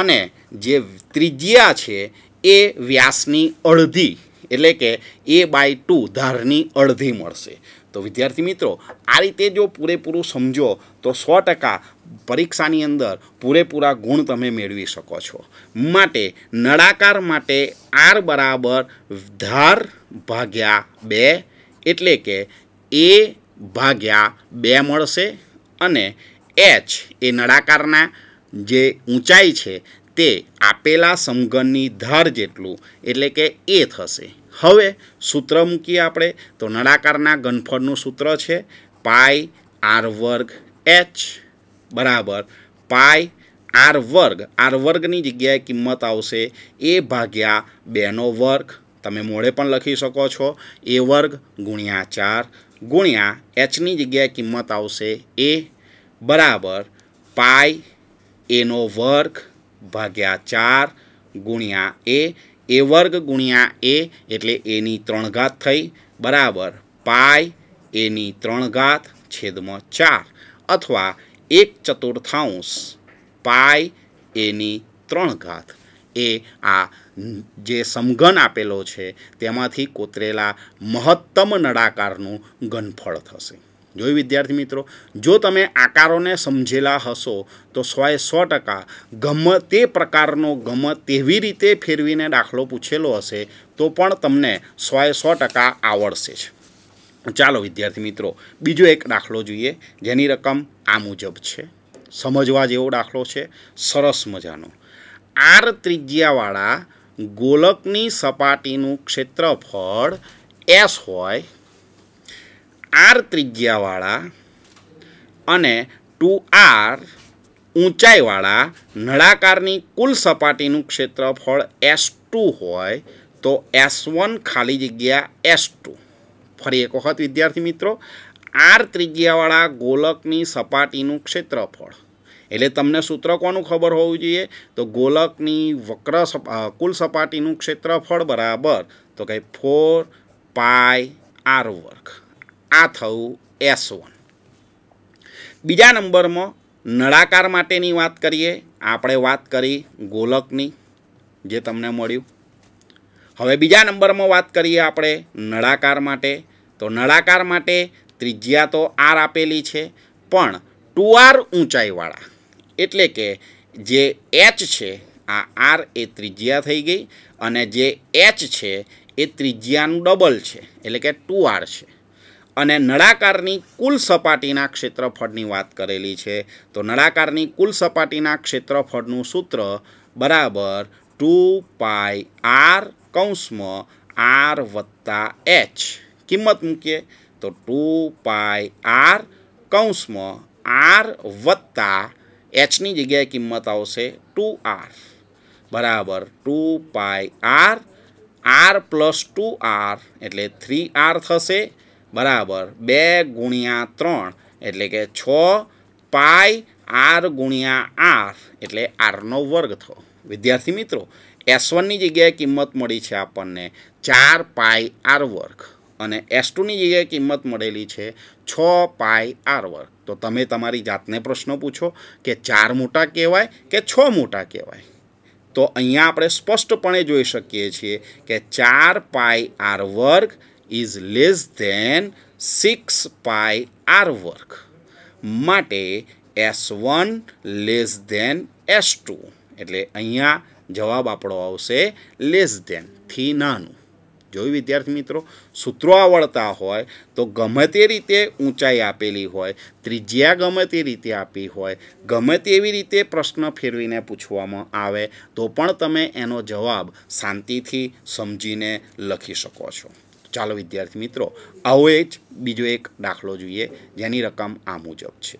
અને જે ત્રિજ્યા છે એ વ્યાસની અડધી એટલે કે એ બાય ટુ ધારની અડધી મળશે તો વિદ્યાર્થી મિત્રો આ રીતે જો પૂરેપૂરું સમજો તો સો ટકા પરીક્ષાની અંદર પૂરેપૂરા ગુણ તમે મેળવી શકો છો માટે નળાકાર માટે આર બરાબર ધાર ભાગ્યા બે એટલે કે એ ભાગ્યા બે મળશે અને એચ એ નળાકારના જે ઊંચાઈ છે તે આપેલા સમઘનની ધાર જેટલું એટલે કે એ થશે હવે સૂત્ર મૂકીએ આપણે તો નળાકારના ગનફળનું સૂત્ર છે પાય આર વર્ગ એચ બરાબર પાય આર વર્ગ આર વર્ગની જગ્યાએ કિંમત આવશે એ ભાગ્યા બેનો વર્ગ તમે મોડે પણ લખી શકો છો એ વર્ગ ગુણ્યા ચાર ગુણ્યા એચની જગ્યાએ કિંમત આવશે એ બરાબર પાય એનો વર્ગ ભાગ્યા ચાર ગુણ્યા એ એ વર્ગ ગુણ્યા એ એટલે એની ત્રણ ઘાત થઈ બરાબર પાય એની ત્રણ ઘાત છેદમાં ચાર અથવા એક ચતુર્થાંશ પાય એની ત્રણ ઘાત એ આ જે સમઘન આપેલો છે તેમાંથી કોતરેલા મહત્તમ નળાકારનું ગનફળ થશે જોયું વિદ્યાર્થી મિત્રો જો તમે આકારોને સમજેલા હશો તો સોએ સો ટકા ગમ તે પ્રકારનો ગમ તેવી રીતે ફેરવીને દાખલો પૂછેલો હશે તો પણ તમને સોએ સો ટકા આવડશે જ ચાલો વિદ્યાર્થી મિત્રો બીજો એક દાખલો જોઈએ જેની રકમ આ મુજબ છે સમજવા જેવો દાખલો છે સરસ મજાનો આર ત્રિજ્યાવાળા ગોલકની સપાટીનું ક્ષેત્રફળ એસ હોય આર ત્રિજ્યાવાળા અને ટુ આર ઊંચાઈવાળા નળાકારની કુલ સપાટીનું ક્ષેત્રફળ એસ ટુ હોય તો એસ વન ખાલી જગ્યા એસ ટુ ફરી એક વખત વિદ્યાર્થી મિત્રો આર ત્રિજ્યાવાળા ગોલકની સપાટીનું ક્ષેત્રફળ એટલે તમને સૂત્ર કોનું ખબર હોવું જોઈએ તો ગોલકની વક્ર કુલ સપાટીનું ક્ષેત્રફળ બરાબર તો કે ફોર પાય આર વર્ગ આ થવું એસ વન બીજા નંબરમાં નળાકાર માટેની વાત કરીએ આપણે વાત કરી ગોલકની જે તમને મળ્યું હવે બીજા નંબરમાં વાત કરીએ આપણે નળાકાર માટે તો નળાકાર માટે ત્રિજ્યા તો આર આપેલી છે પણ ટુ આર ઊંચાઈવાળા એટલે કે જે એચ છે આ આર એ ત્રિજ્યા થઈ ગઈ અને જે એચ છે એ ત્રિજ્યાનું ડબલ છે એટલે કે ટુ આર છે અને નળાકારની કુલ સપાટીના ક્ષેત્રફળની વાત કરેલી છે તો નળાકારની કુલ સપાટીના ક્ષેત્રફળનું સૂત્ર બરાબર ટુ પાય આર કૌંસમાં આર વત્તા એચ કિંમત મૂકીએ તો ટુ પાય આર કૌંસમાં આર વત્તા એચની જગ્યાએ કિંમત આવશે ટુ આર બરાબર two pi R R plus two R એટલે થ્રી આર થશે બરાબર બે ગુણ્યા ત્રણ એટલે કે છ પાય આર ગુણ્યા આર એટલે આરનો વર્ગ થયો વિદ્યાર્થી મિત્રો એસ વનની જગ્યાએ કિંમત મળી છે આપણને ચાર પાય આર વર્ગ અને એસ ટુની જગ્યાએ કિંમત મળેલી છે છ પાય આર વર્ગ તો તમે તમારી જાતને પ્રશ્ન પૂછો કે ચાર મોટા કહેવાય કે છ મોટા કહેવાય તો અહીંયા આપણે સ્પષ્ટપણે જોઈ શકીએ છીએ કે ચાર પાય આર વર્ગ is less than six pi R વર્ક માટે S one less than S two એટલે અહીંયા જવાબ આપણો આવશે લેસ ધેનથી નાનું જોયું વિદ્યાર્થી મિત્રો સૂત્રો આવડતા હોય તો ગમે તે રીતે ઊંચાઈ આપેલી હોય ત્રિજ્યા ગમે તે રીતે આપી હોય ગમે તેવી રીતે પ્રશ્ન ફેરવીને પૂછવામાં આવે તો પણ તમે એનો જવાબ શાંતિથી સમજીને લખી શકો છો ચાલો વિદ્યાર્થી મિત્રો આવો જ બીજો એક દાખલો જોઈએ જેની રકમ આ મુજબ છે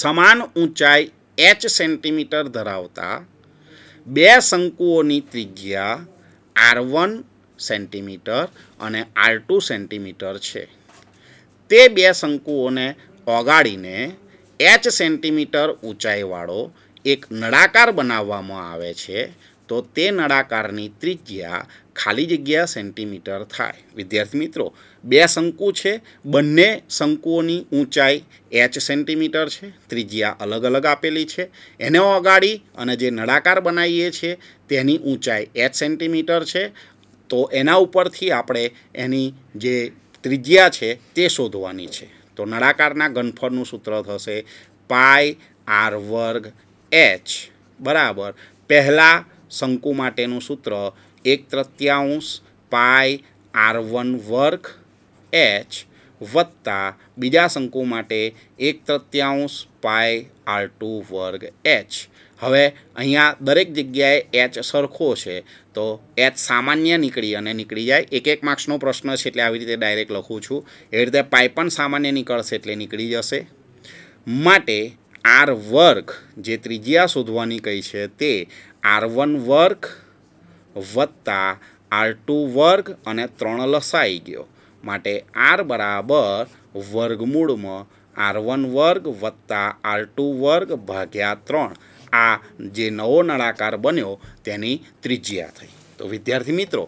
સમાન ઊંચાઈ એચ સેન્ટીમીટર ધરાવતા બે શંકુઓની ત્રિજ્યા આર વન સેન્ટીમીટર અને આર ટુ સેન્ટીમીટર છે તે બે શંકુઓને ઓગાળીને એચ સેન્ટીમીટર ઊંચાઈવાળો એક નળાકાર બનાવવામાં આવે છે તો તે નળાકારની ત્રિજ્યા ખાલી જગ્યા સેન્ટીમીટર થાય વિદ્યાર્થી મિત્રો બે શંકુ છે બંને શંકુઓની ઊંચાઈ એચ સેન્ટીમીટર છે ત્રિજ્યા અલગ અલગ આપેલી છે એને ઓગાળી અને જે નળાકાર બનાવીએ છીએ તેની ઊંચાઈ એચ સેન્ટીમીટર છે તો એના ઉપરથી આપણે એની જે ત્રિજ્યા છે તે શોધવાની છે તો નળાકારના ઘનફળનું સૂત્ર થશે પાય આર વર્ગ એચ બરાબર પહેલાં શંકુ માટેનું સૂત્ર એક તૃત્યાંશ પાય આર વન વર્ગ એચ વત્તા બીજા શંકુ માટે એક તૃત્યાંશ પાય આર ટુ વર્ગ એચ હવે અહીંયા દરેક જગ્યાએ એચ સરખો છે તો એચ સામાન્ય નીકળી અને નીકળી જાય એક એક માર્ક્સનો પ્રશ્ન છે એટલે આવી રીતે ડાયરેક્ટ લખું છું એ રીતે પાય પણ સામાન્ય નીકળશે એટલે નીકળી જશે માટે આર વર્ગ જે ત્રિજ્યા શોધવાની કહી છે તે આર વન વર્ગ વત્તા આર ટુ વર્ગ અને ત્રણ લસાઈ ગયો માટે આર બરાબર વર્ગમૂળમાં આર વન વર્ગ વત્તા આર ટુ વર્ગ ભાગ્યા ત્રણ આ જે નવો નળાકાર બન્યો તેની ત્રિજ્યા થઈ તો વિદ્યાર્થી મિત્રો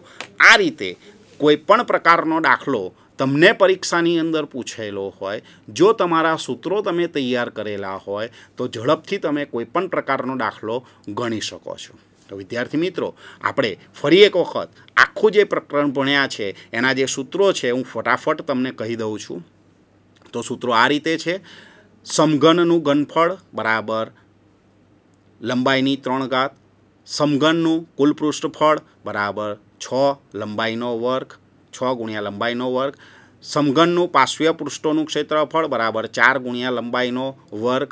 આ રીતે કોઈ પણ પ્રકારનો દાખલો તમને પરીક્ષાની અંદર પૂછેલો હોય જો તમારા સૂત્રો તમે તૈયાર કરેલા હોય તો ઝડપથી તમે કોઈ પણ પ્રકારનો દાખલો ગણી શકો છો તો વિદ્યાર્થી મિત્રો આપણે ફરી એક વખત આખું જે પ્રકરણ ભણ્યા છે એના જે સૂત્રો છે હું ફટાફટ તમને કહી દઉં છું તો સૂત્રો આ રીતે છે સમઘનનું ગનફળ બરાબર લંબાઈની ત્રણ ઘાત સમઘનનું કુલ પૃષ્ઠફળ બરાબર છ લંબાઈનો વર્ગ છ ગુણ્યા લંબાઈનો વર્ગ સમઘનનું પાશ્વ્ય પૃષ્ઠોનું ક્ષેત્રફળ બરાબર ચાર ગુણ્યા લંબાઈનો વર્ગ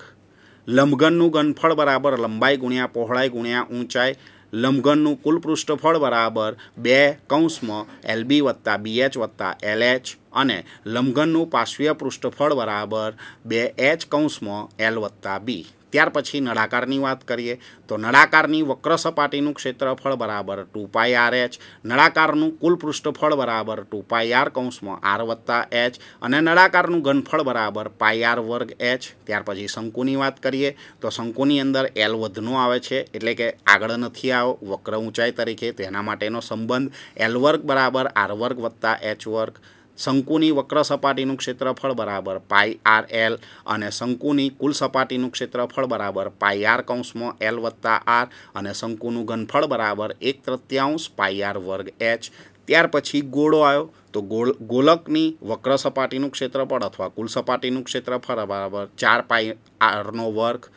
લંબઘનનું ઘનફળ બરાબર લંબાઈ ગુણ્યા પહોળાઈ ગુણ્યા ઊંચાઈ લંબઘનનું કુલ પૃષ્ઠફળ બરાબર બે કૌંસમાં એલબી વત્તા બીએચ વત્તા એલએચ અને લંબઘનનું પાર્શ્વીય પૃષ્ઠફળ બરાબર બે એચ કૌંસમાં એલ વત્તા બી ત્યાર પછી નળાકારની વાત કરીએ તો નળાકારની વક્ર સપાટીનું ક્ષેત્રફળ બરાબર ટુ પાય આર એચ નળાકારનું કુલ પૃષ્ઠફળ બરાબર ટુ પાય આર કૌંસમાં આર વત્તા એચ અને નળાકારનું ઘનફળ બરાબર પાય આર વર્ગ એચ ત્યાર પછી શંકુની વાત કરીએ તો શંકુની અંદર એલ વધનો આવે છે એટલે કે આગળ નથી આવો વક્ર ઊંચાઈ તરીકે તેના માટેનો સંબંધ એલ વર્ગ બરાબર આર વર્ગ વત્તા એચ વર્ગ શંકુની વક્ર સપાટીનું ક્ષેત્રફળ બરાબર પાઈ આર એલ અને શંકુની કુલ સપાટીનું ક્ષેત્રફળ બરાબર પાઈ આર કૌંસમાં એલ વત્તા આર અને શંકુનું ઘનફળ બરાબર એક તૃત્યાંશ પાઈ આર વર્ગ એચ ત્યાર પછી ગોળો આવ્યો તો ગોળ ગોલકની વક્ર સપાટીનું ક્ષેત્રફળ અથવા કુલ સપાટીનું ક્ષેત્રફળ બરાબર ચાર પાઈ આરનો વર્ગ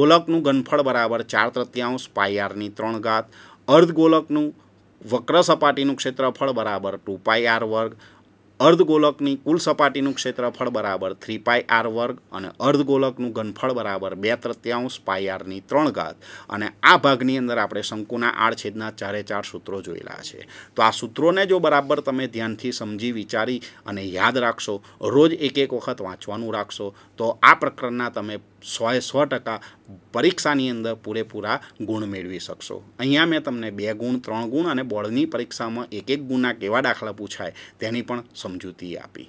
ગોલકનું ઘનફળ બરાબર ચાર તૃત્યાંશ પાઈ આરની ત્રણ ઘાત ગોલકનું વક્ર સપાટીનું ક્ષેત્રફળ બરાબર ટુ પાઈ આર વર્ગ અર્ધગોલકની કુલ સપાટીનું ક્ષેત્રફળ બરાબર થ્રી પાય આર વર્ગ અને અર્ધગોલકનું ઘનફળ બરાબર બે તૃત્યાંશ પાય આરની ત્રણ ઘાત અને આ ભાગની અંદર આપણે શંકુના આડછેદના ચારે ચાર સૂત્રો જોયેલા છે તો આ સૂત્રોને જો બરાબર તમે ધ્યાનથી સમજી વિચારી અને યાદ રાખશો રોજ એક એક વખત વાંચવાનું રાખશો તો આ પ્રકરણના તમે સોએ સો ટકા પરીક્ષાની અંદર પૂરેપૂરા ગુણ મેળવી શકશો અહીંયા મેં તમને બે ગુણ ત્રણ ગુણ અને બોર્ડની પરીક્ષામાં એક એક ગુણના કેવા દાખલા પૂછાય તેની પણ સમજૂતી આપી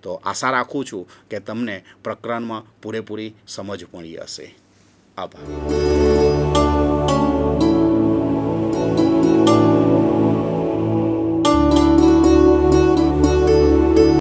તો આશા રાખું છું કે તમને પ્રકરણમાં પૂરેપૂરી સમજ મળી હશે આભાર